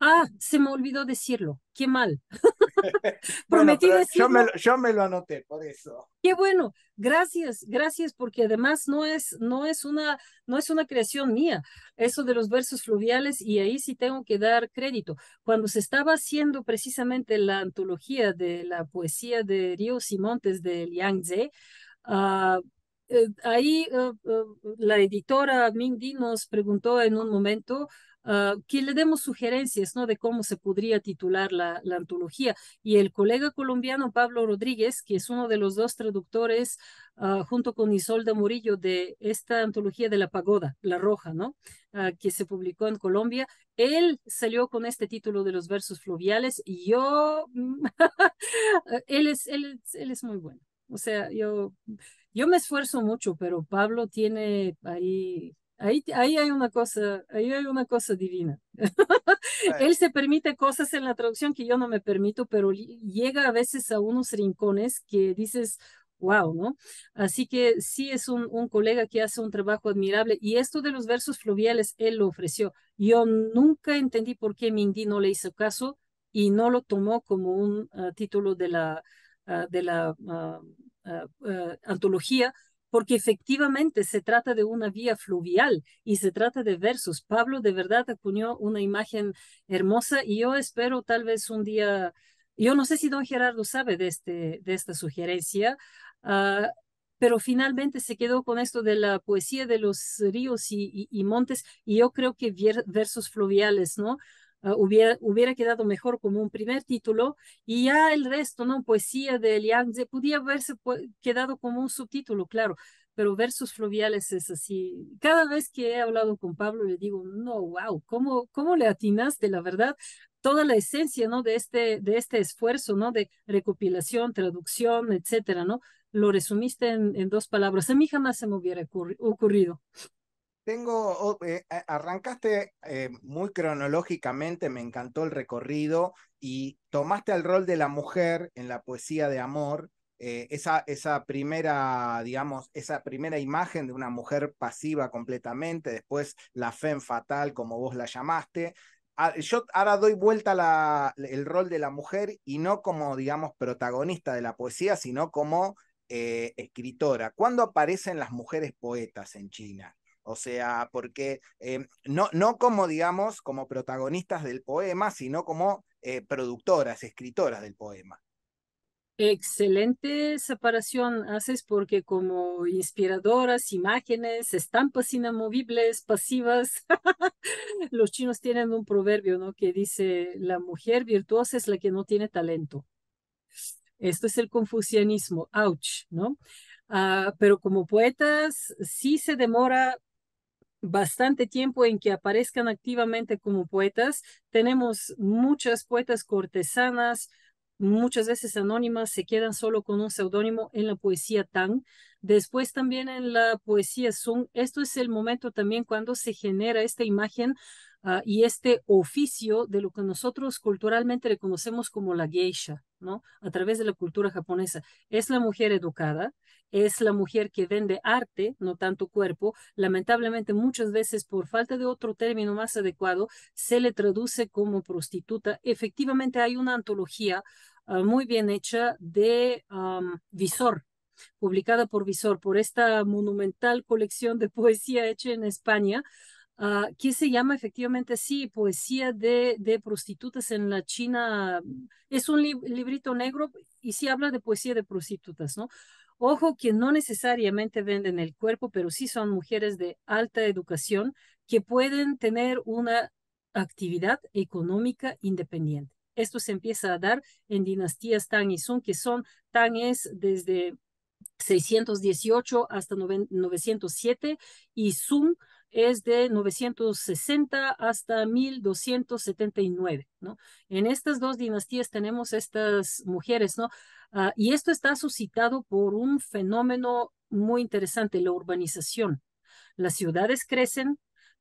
Ah, se me olvidó decirlo, qué mal. Prometí yo, me, lo anoté por eso. Qué bueno, gracias, gracias, porque además no es, no es una, no es una creación mía, eso de los versos fluviales, y ahí sí tengo que dar crédito. Cuando se estaba haciendo precisamente la antología de la poesía de Ríos y Montes de Liang uh, ahí eh, eh, la editora Mindy nos preguntó en un momento quien ah, que le demos sugerencias ¿no? de cómo se podría titular la, la, antología. Y el colega colombiano Pablo Rodríguez, que es uno de los dos traductores ah, junto con Isolda Murillo de esta antología de la pagoda, La Roja, ¿no? Ah, que se publicó en Colombia, él salió con este título de los versos fluviales y yo, mm, él, es, él es muy bueno. O sea, yo, yo me esfuerzo mucho, pero Pablo tiene ahí Ahí, hay una cosa, ahí hay una cosa divina. Él se permite cosas en la traducción que yo no me permito, pero llega a veces a unos rincones que dices, wow, ¿no? Así que sí es un, un, colega que hace un trabajo admirable y esto de los versos fluviales, él lo ofreció. Yo nunca entendí por qué Mindy no le hizo caso y no lo tomó como un ah, título de la, ah, de la ah, antología, porque efectivamente se trata de una vía fluvial y se trata de versos. Pablo de verdad acuñó una imagen hermosa y yo espero tal vez un día, yo no sé si don Gerardo sabe de, este, de esta sugerencia, ah, pero finalmente se quedó con esto de la poesía de los ríos y montes y yo creo que versos fluviales, ¿no? Ah, hubiera, hubiera quedado mejor como un primer título y ya el resto, ¿no? Poesía de Liangze podía haberse quedado como un subtítulo, claro, pero versos fluviales es así. Cada vez que he hablado con Pablo le digo, no, wow, ¿cómo, cómo le atinaste, la verdad? Toda la esencia, ¿no? De este, de este esfuerzo, ¿no? De recopilación, traducción, etcétera, ¿no? Lo resumiste en, en dos palabras. A mí jamás se me hubiera ocurrido. Tengo, oh, eh, arrancaste eh, muy cronológicamente, me encantó el recorrido y tomaste el rol de la mujer en la poesía de amor, eh, esa, esa, primera, digamos, esa primera imagen de una mujer pasiva completamente, después la femme fatal, como vos la llamaste. Ah, yo ahora doy vuelta al el rol de la mujer y no como, digamos, protagonista de la poesía, sino como escritora. ¿Cuándo aparecen las mujeres poetas en China? O sea, porque eh, no, no como, digamos, como protagonistas del poema, sino como eh, productoras, escritoras del poema. Excelente separación haces porque como inspiradoras, imágenes, estampas inamovibles, pasivas, los chinos tienen un proverbio, ¿no? Que dice, la mujer virtuosa es la que no tiene talento. Esto es el confucianismo, ouch, ¿no? Ah, pero como poetas sí se demora bastante tiempo en que aparezcan activamente como poetas. Tenemos muchas poetas cortesanas, muchas veces anónimas, se quedan solo con un seudónimo en la poesía Tang. Después también en la poesía Sung. Esto es el momento también cuando se genera esta imagen Ah, y este oficio de lo que nosotros culturalmente le conocemos como la geisha, ¿no? A través de la cultura japonesa. Es la mujer educada, es la mujer que vende arte, no tanto cuerpo. Lamentablemente muchas veces por falta de otro término más adecuado se le traduce como prostituta. Efectivamente hay una antología ah, muy bien hecha de Visor, publicada por Visor, por esta monumental colección de poesía hecha en España, Ah, que se llama efectivamente, así? Poesía de, Prostitutas en la China. Mm, es un librito negro y sí habla de poesía de prostitutas, ¿no? Ojo que no necesariamente venden el cuerpo, pero sí son mujeres de alta educación que pueden tener una actividad económica independiente. Esto se empieza a dar en dinastías Tang y Sun, que son Tang es desde 618 hasta 907 y Sun es de 960 hasta 1279, ¿no? En estas dos dinastías tenemos estas mujeres, ¿no? Ah, y esto está suscitado por un fenómeno muy interesante, la urbanización. Las ciudades crecen,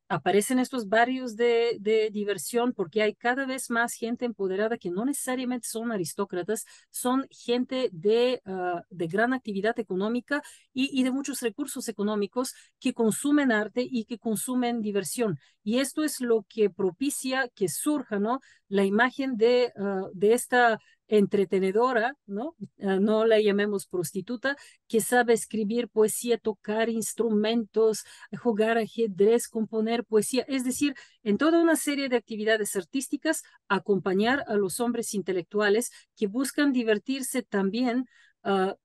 aparecen estos barrios de, diversión porque hay cada vez más gente empoderada que no necesariamente son aristócratas, son gente de, ah, gran actividad económica y, de muchos recursos económicos que consumen arte y que consumen diversión. Y esto es lo que propicia que surja ¿no? la imagen de, ah, de esta entretenedora, ¿no? Ah, no la llamemos prostituta, que sabe escribir poesía, tocar instrumentos, jugar ajedrez, componer poesía, es decir, en toda una serie de actividades artísticas, acompañar a los hombres intelectuales que buscan divertirse también ah,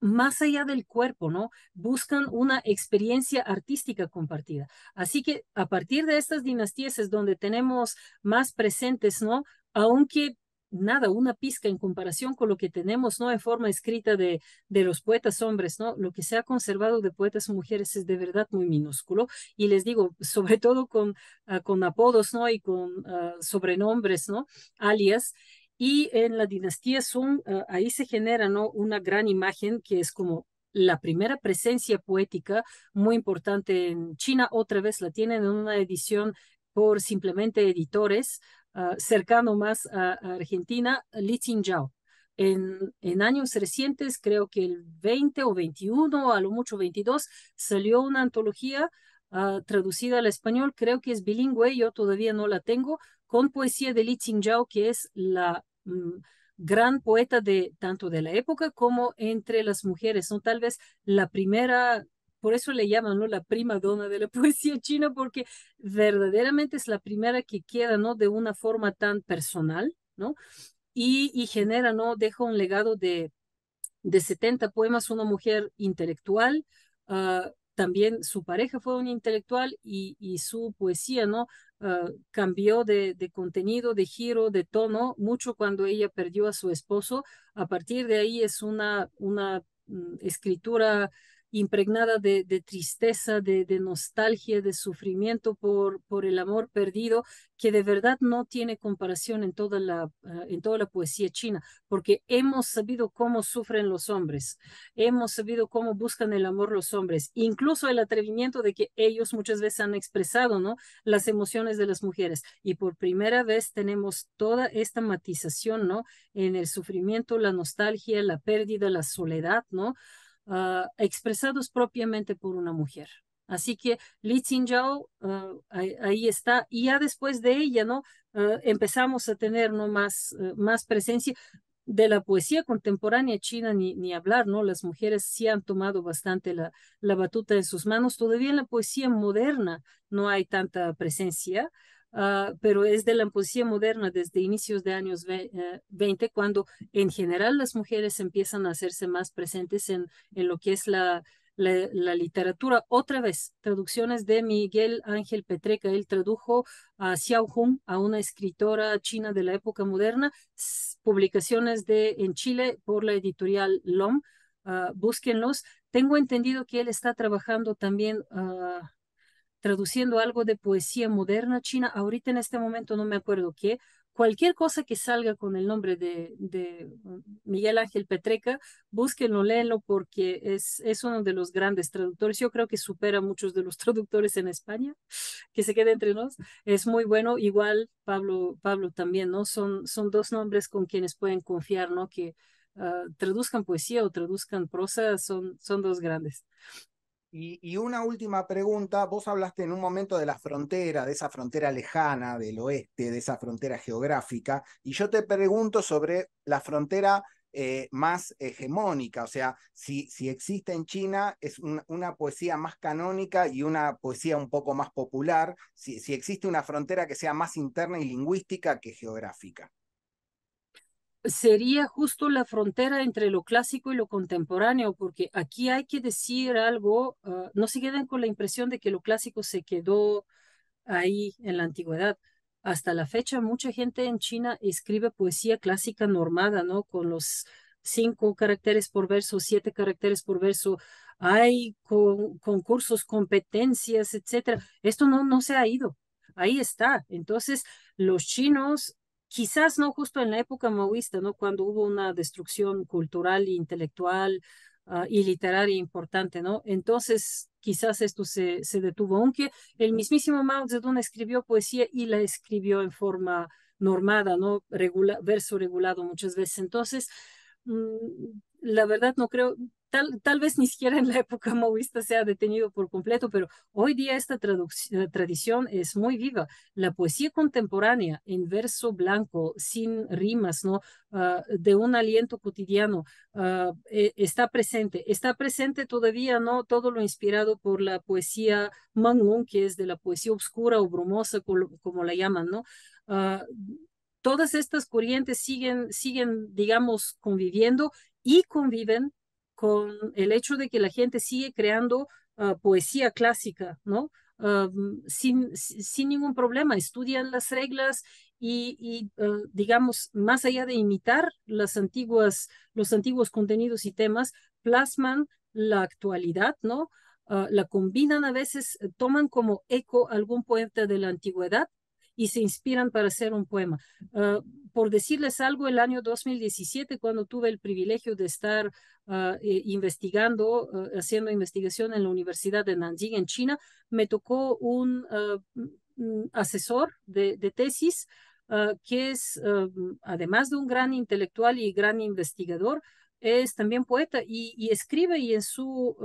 más allá del cuerpo, ¿no? Buscan una experiencia artística compartida. Así que a partir de estas dinastías es donde tenemos más presentes, ¿no? Aunque nada, una pizca en comparación con lo que tenemos, ¿no? En forma escrita de, de los poetas hombres, ¿no? Lo que se ha conservado de poetas mujeres es de verdad muy minúsculo. Y les digo, sobre todo con, ah, con apodos, ¿no? Y con ah, sobrenombres, ¿no? Alias. Y en la dinastía Sun, ah, ahí se genera, ¿no? Una gran imagen que es como la primera presencia poética muy importante en China, otra vez la tienen en una edición por simplemente editores Ah, cercano más a, Argentina, Li Qingzhao. En, en, años recientes, creo que el 20 o 21, a lo mucho 22, salió una antología ah, traducida al español, creo que es bilingüe, yo todavía no la tengo, con poesía de Li Qingzhao, que es la mm, gran poeta de tanto de la época como entre las mujeres, son tal vez la primera por eso le llaman ¿no? la prima dona de la poesía china, porque verdaderamente es la primera que queda ¿no? de una forma tan personal, ¿no? Y, y genera, ¿no? Deja un legado de, de 70 poemas, una mujer intelectual, ah, también su pareja fue un intelectual y, y su poesía, ¿no? Ah, cambió de, de, contenido, de giro, de tono, mucho cuando ella perdió a su esposo. A partir de ahí es una, una mm, escritura impregnada de, tristeza, de, nostalgia, de sufrimiento por, por el amor perdido, que de verdad no tiene comparación en toda, la, ah, en toda la poesía china, porque hemos sabido cómo sufren los hombres, hemos sabido cómo buscan el amor los hombres, incluso el atrevimiento de que ellos muchas veces han expresado ¿no? las emociones de las mujeres. Y por primera vez tenemos toda esta matización ¿no? en el sufrimiento, la nostalgia, la pérdida, la soledad, ¿no? Ah, expresados propiamente por una mujer. Así que Li Xinjiao ah, ahí, está. Y ya después de ella, ¿no? Ah, empezamos a tener ¿no? más, eh, más presencia de la poesía contemporánea china ni, ni, hablar, ¿no? Las mujeres sí han tomado bastante la, la, batuta en sus manos. Todavía en la poesía moderna no hay tanta presencia, Ah, pero es de la poesía moderna desde inicios de años 20, eh, cuando en general las mujeres empiezan a hacerse más presentes en, en lo que es la, la, literatura. Otra vez, traducciones de Miguel Ángel Petreca. Él tradujo a Xiao a una escritora china de la época moderna, publicaciones de, en Chile por la editorial LOM. Ah, búsquenlos. Tengo entendido que él está trabajando también ah, traduciendo algo de poesía moderna china, ahorita en este momento no me acuerdo qué, cualquier cosa que salga con el nombre de, mm, Miguel Ángel Petreca, búsquenlo, léenlo porque es, es, uno de los grandes traductores. Yo creo que supera a muchos de los traductores en España, que se quede entre nos. Es muy bueno, igual Pablo, Pablo también, ¿no? Son, son dos nombres con quienes pueden confiar, ¿no? Que ah, traduzcan poesía o traduzcan prosa, son, son dos grandes. Y, una última pregunta, vos hablaste en un momento de la frontera, de esa frontera lejana del oeste, de esa frontera geográfica, y yo te pregunto sobre la frontera eh, más hegemónica, o sea, si, existe en China es una poesía más canónica y una poesía un poco más popular, si existe una frontera que sea más interna y lingüística que geográfica sería justo la frontera entre lo clásico y lo contemporáneo, porque aquí hay que decir algo, ah, no se queden con la impresión de que lo clásico se quedó ahí en la antigüedad. Hasta la fecha, mucha gente en China escribe poesía clásica normada, ¿no? Con los cinco caracteres por verso, siete caracteres por verso, hay concursos, competencias, etcétera. Esto no, no se ha ido, ahí está. Entonces, los chinos quizás no justo en la época maoísta, ¿no? Cuando hubo una destrucción cultural intelectual ah, y literaria importante, ¿no? Entonces, quizás esto se, se, detuvo, aunque el mismísimo Mao Zedong escribió poesía y la escribió en forma normada, ¿no? verso regulado muchas veces. Entonces, mm, la verdad no creo, Tal, tal, vez ni siquiera en la época maoísta se ha detenido por completo, pero hoy día esta eh, tradición es muy viva. La poesía contemporánea en verso blanco, sin rimas, ¿no? Ah, de un aliento cotidiano, ah, e, está presente. Está presente todavía, ¿no? Todo lo inspirado por la poesía Manglun, que es de la poesía oscura o brumosa, como, la llaman, ¿no? Ah, todas estas corrientes siguen, siguen, digamos, conviviendo y conviven con el hecho de que la gente sigue creando ah, poesía clásica, ¿no? Ah, mm, sin, ningún problema, estudian las reglas y, ah, digamos, más allá de imitar las antiguas, los antiguos contenidos y temas, plasman la actualidad, ¿no? la combinan a veces, toman como eco algún poeta de la antigüedad y se inspiran para hacer un poema. Ah, por decirles algo, el año 2017, cuando tuve el privilegio de estar ah, eh, investigando, ah, haciendo investigación en la Universidad de Nanjing, en China, me tocó un asesor de, tesis que es, además de un gran intelectual y gran investigador, es también poeta y, escribe y en su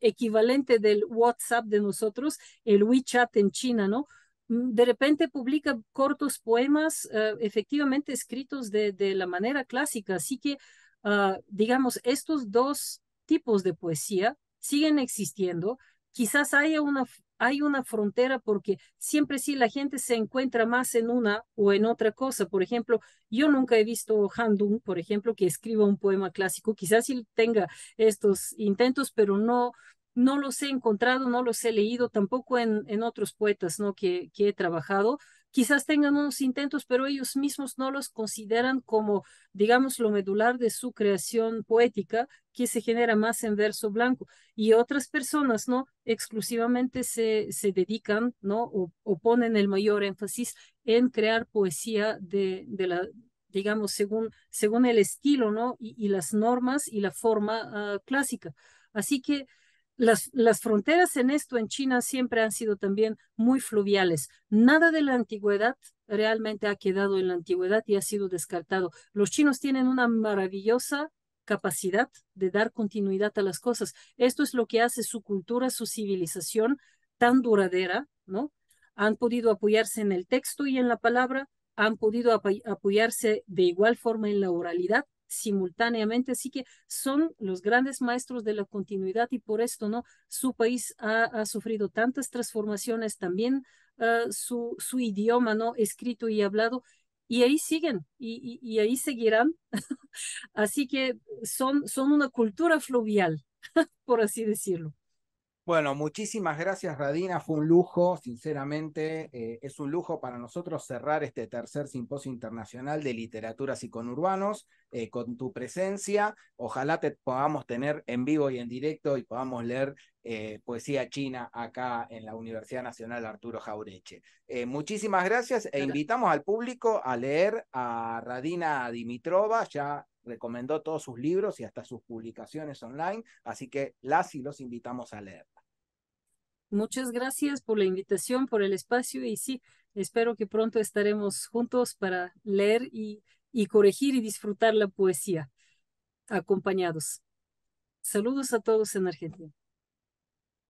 equivalente del WhatsApp de nosotros, el WeChat en China, ¿no? Mm, de repente publica cortos poemas eh, efectivamente escritos de, la manera clásica. Así que, ah, digamos, estos dos tipos de poesía siguen existiendo. Quizás haya una, hay una frontera porque siempre sí la gente se encuentra más en una o en otra cosa. Por ejemplo, yo nunca he visto Handung, por ejemplo, que escriba un poema clásico. Quizás sí tenga estos intentos, pero no, no los he encontrado, no los he leído, tampoco en, en otros poetas ¿no? que, que he trabajado. Quizás tengan unos intentos, pero ellos mismos no los consideran como, digamos, lo medular de su creación poética, que se genera más en verso blanco. Y otras personas, ¿no? Exclusivamente se, se dedican, ¿no? O, ponen el mayor énfasis en crear poesía de, de la, digamos, según, según el estilo, ¿no? Y, las normas y la forma ah, clásica. Así que las, fronteras en esto en China siempre han sido también muy fluviales. Nada de la antigüedad realmente ha quedado en la antigüedad y ha sido descartado. Los chinos tienen una maravillosa capacidad de dar continuidad a las cosas. Esto es lo que hace su cultura, su civilización tan duradera, ¿no? Han podido apoyarse en el texto y en la palabra, han podido apoyarse de igual forma en la oralidad simultáneamente. Así que son los grandes maestros de la continuidad y por esto, ¿no? Su país ha, sufrido tantas transformaciones, también ah, su, su, idioma, ¿no? Escrito y hablado. Y ahí siguen y, y ahí seguirán. así que son, son una cultura fluvial, por así decirlo. Bueno, muchísimas gracias Radina, fue un lujo, sinceramente, eh, es un lujo para nosotros cerrar este tercer simposio internacional de literaturas y conurbanos eh, con tu presencia. Ojalá te podamos tener en vivo y en directo y podamos leer eh, poesía china acá en la Universidad Nacional Arturo Jaureche. muchísimas gracias e invitamos al público a leer a Radina Dimitrova, ya recomendó todos sus libros y hasta sus publicaciones online, así que las y los invitamos a leer. Muchas gracias por la invitación, por el espacio y sí, espero que pronto estaremos juntos para leer y, corregir y disfrutar la poesía acompañados. Saludos a todos en Argentina.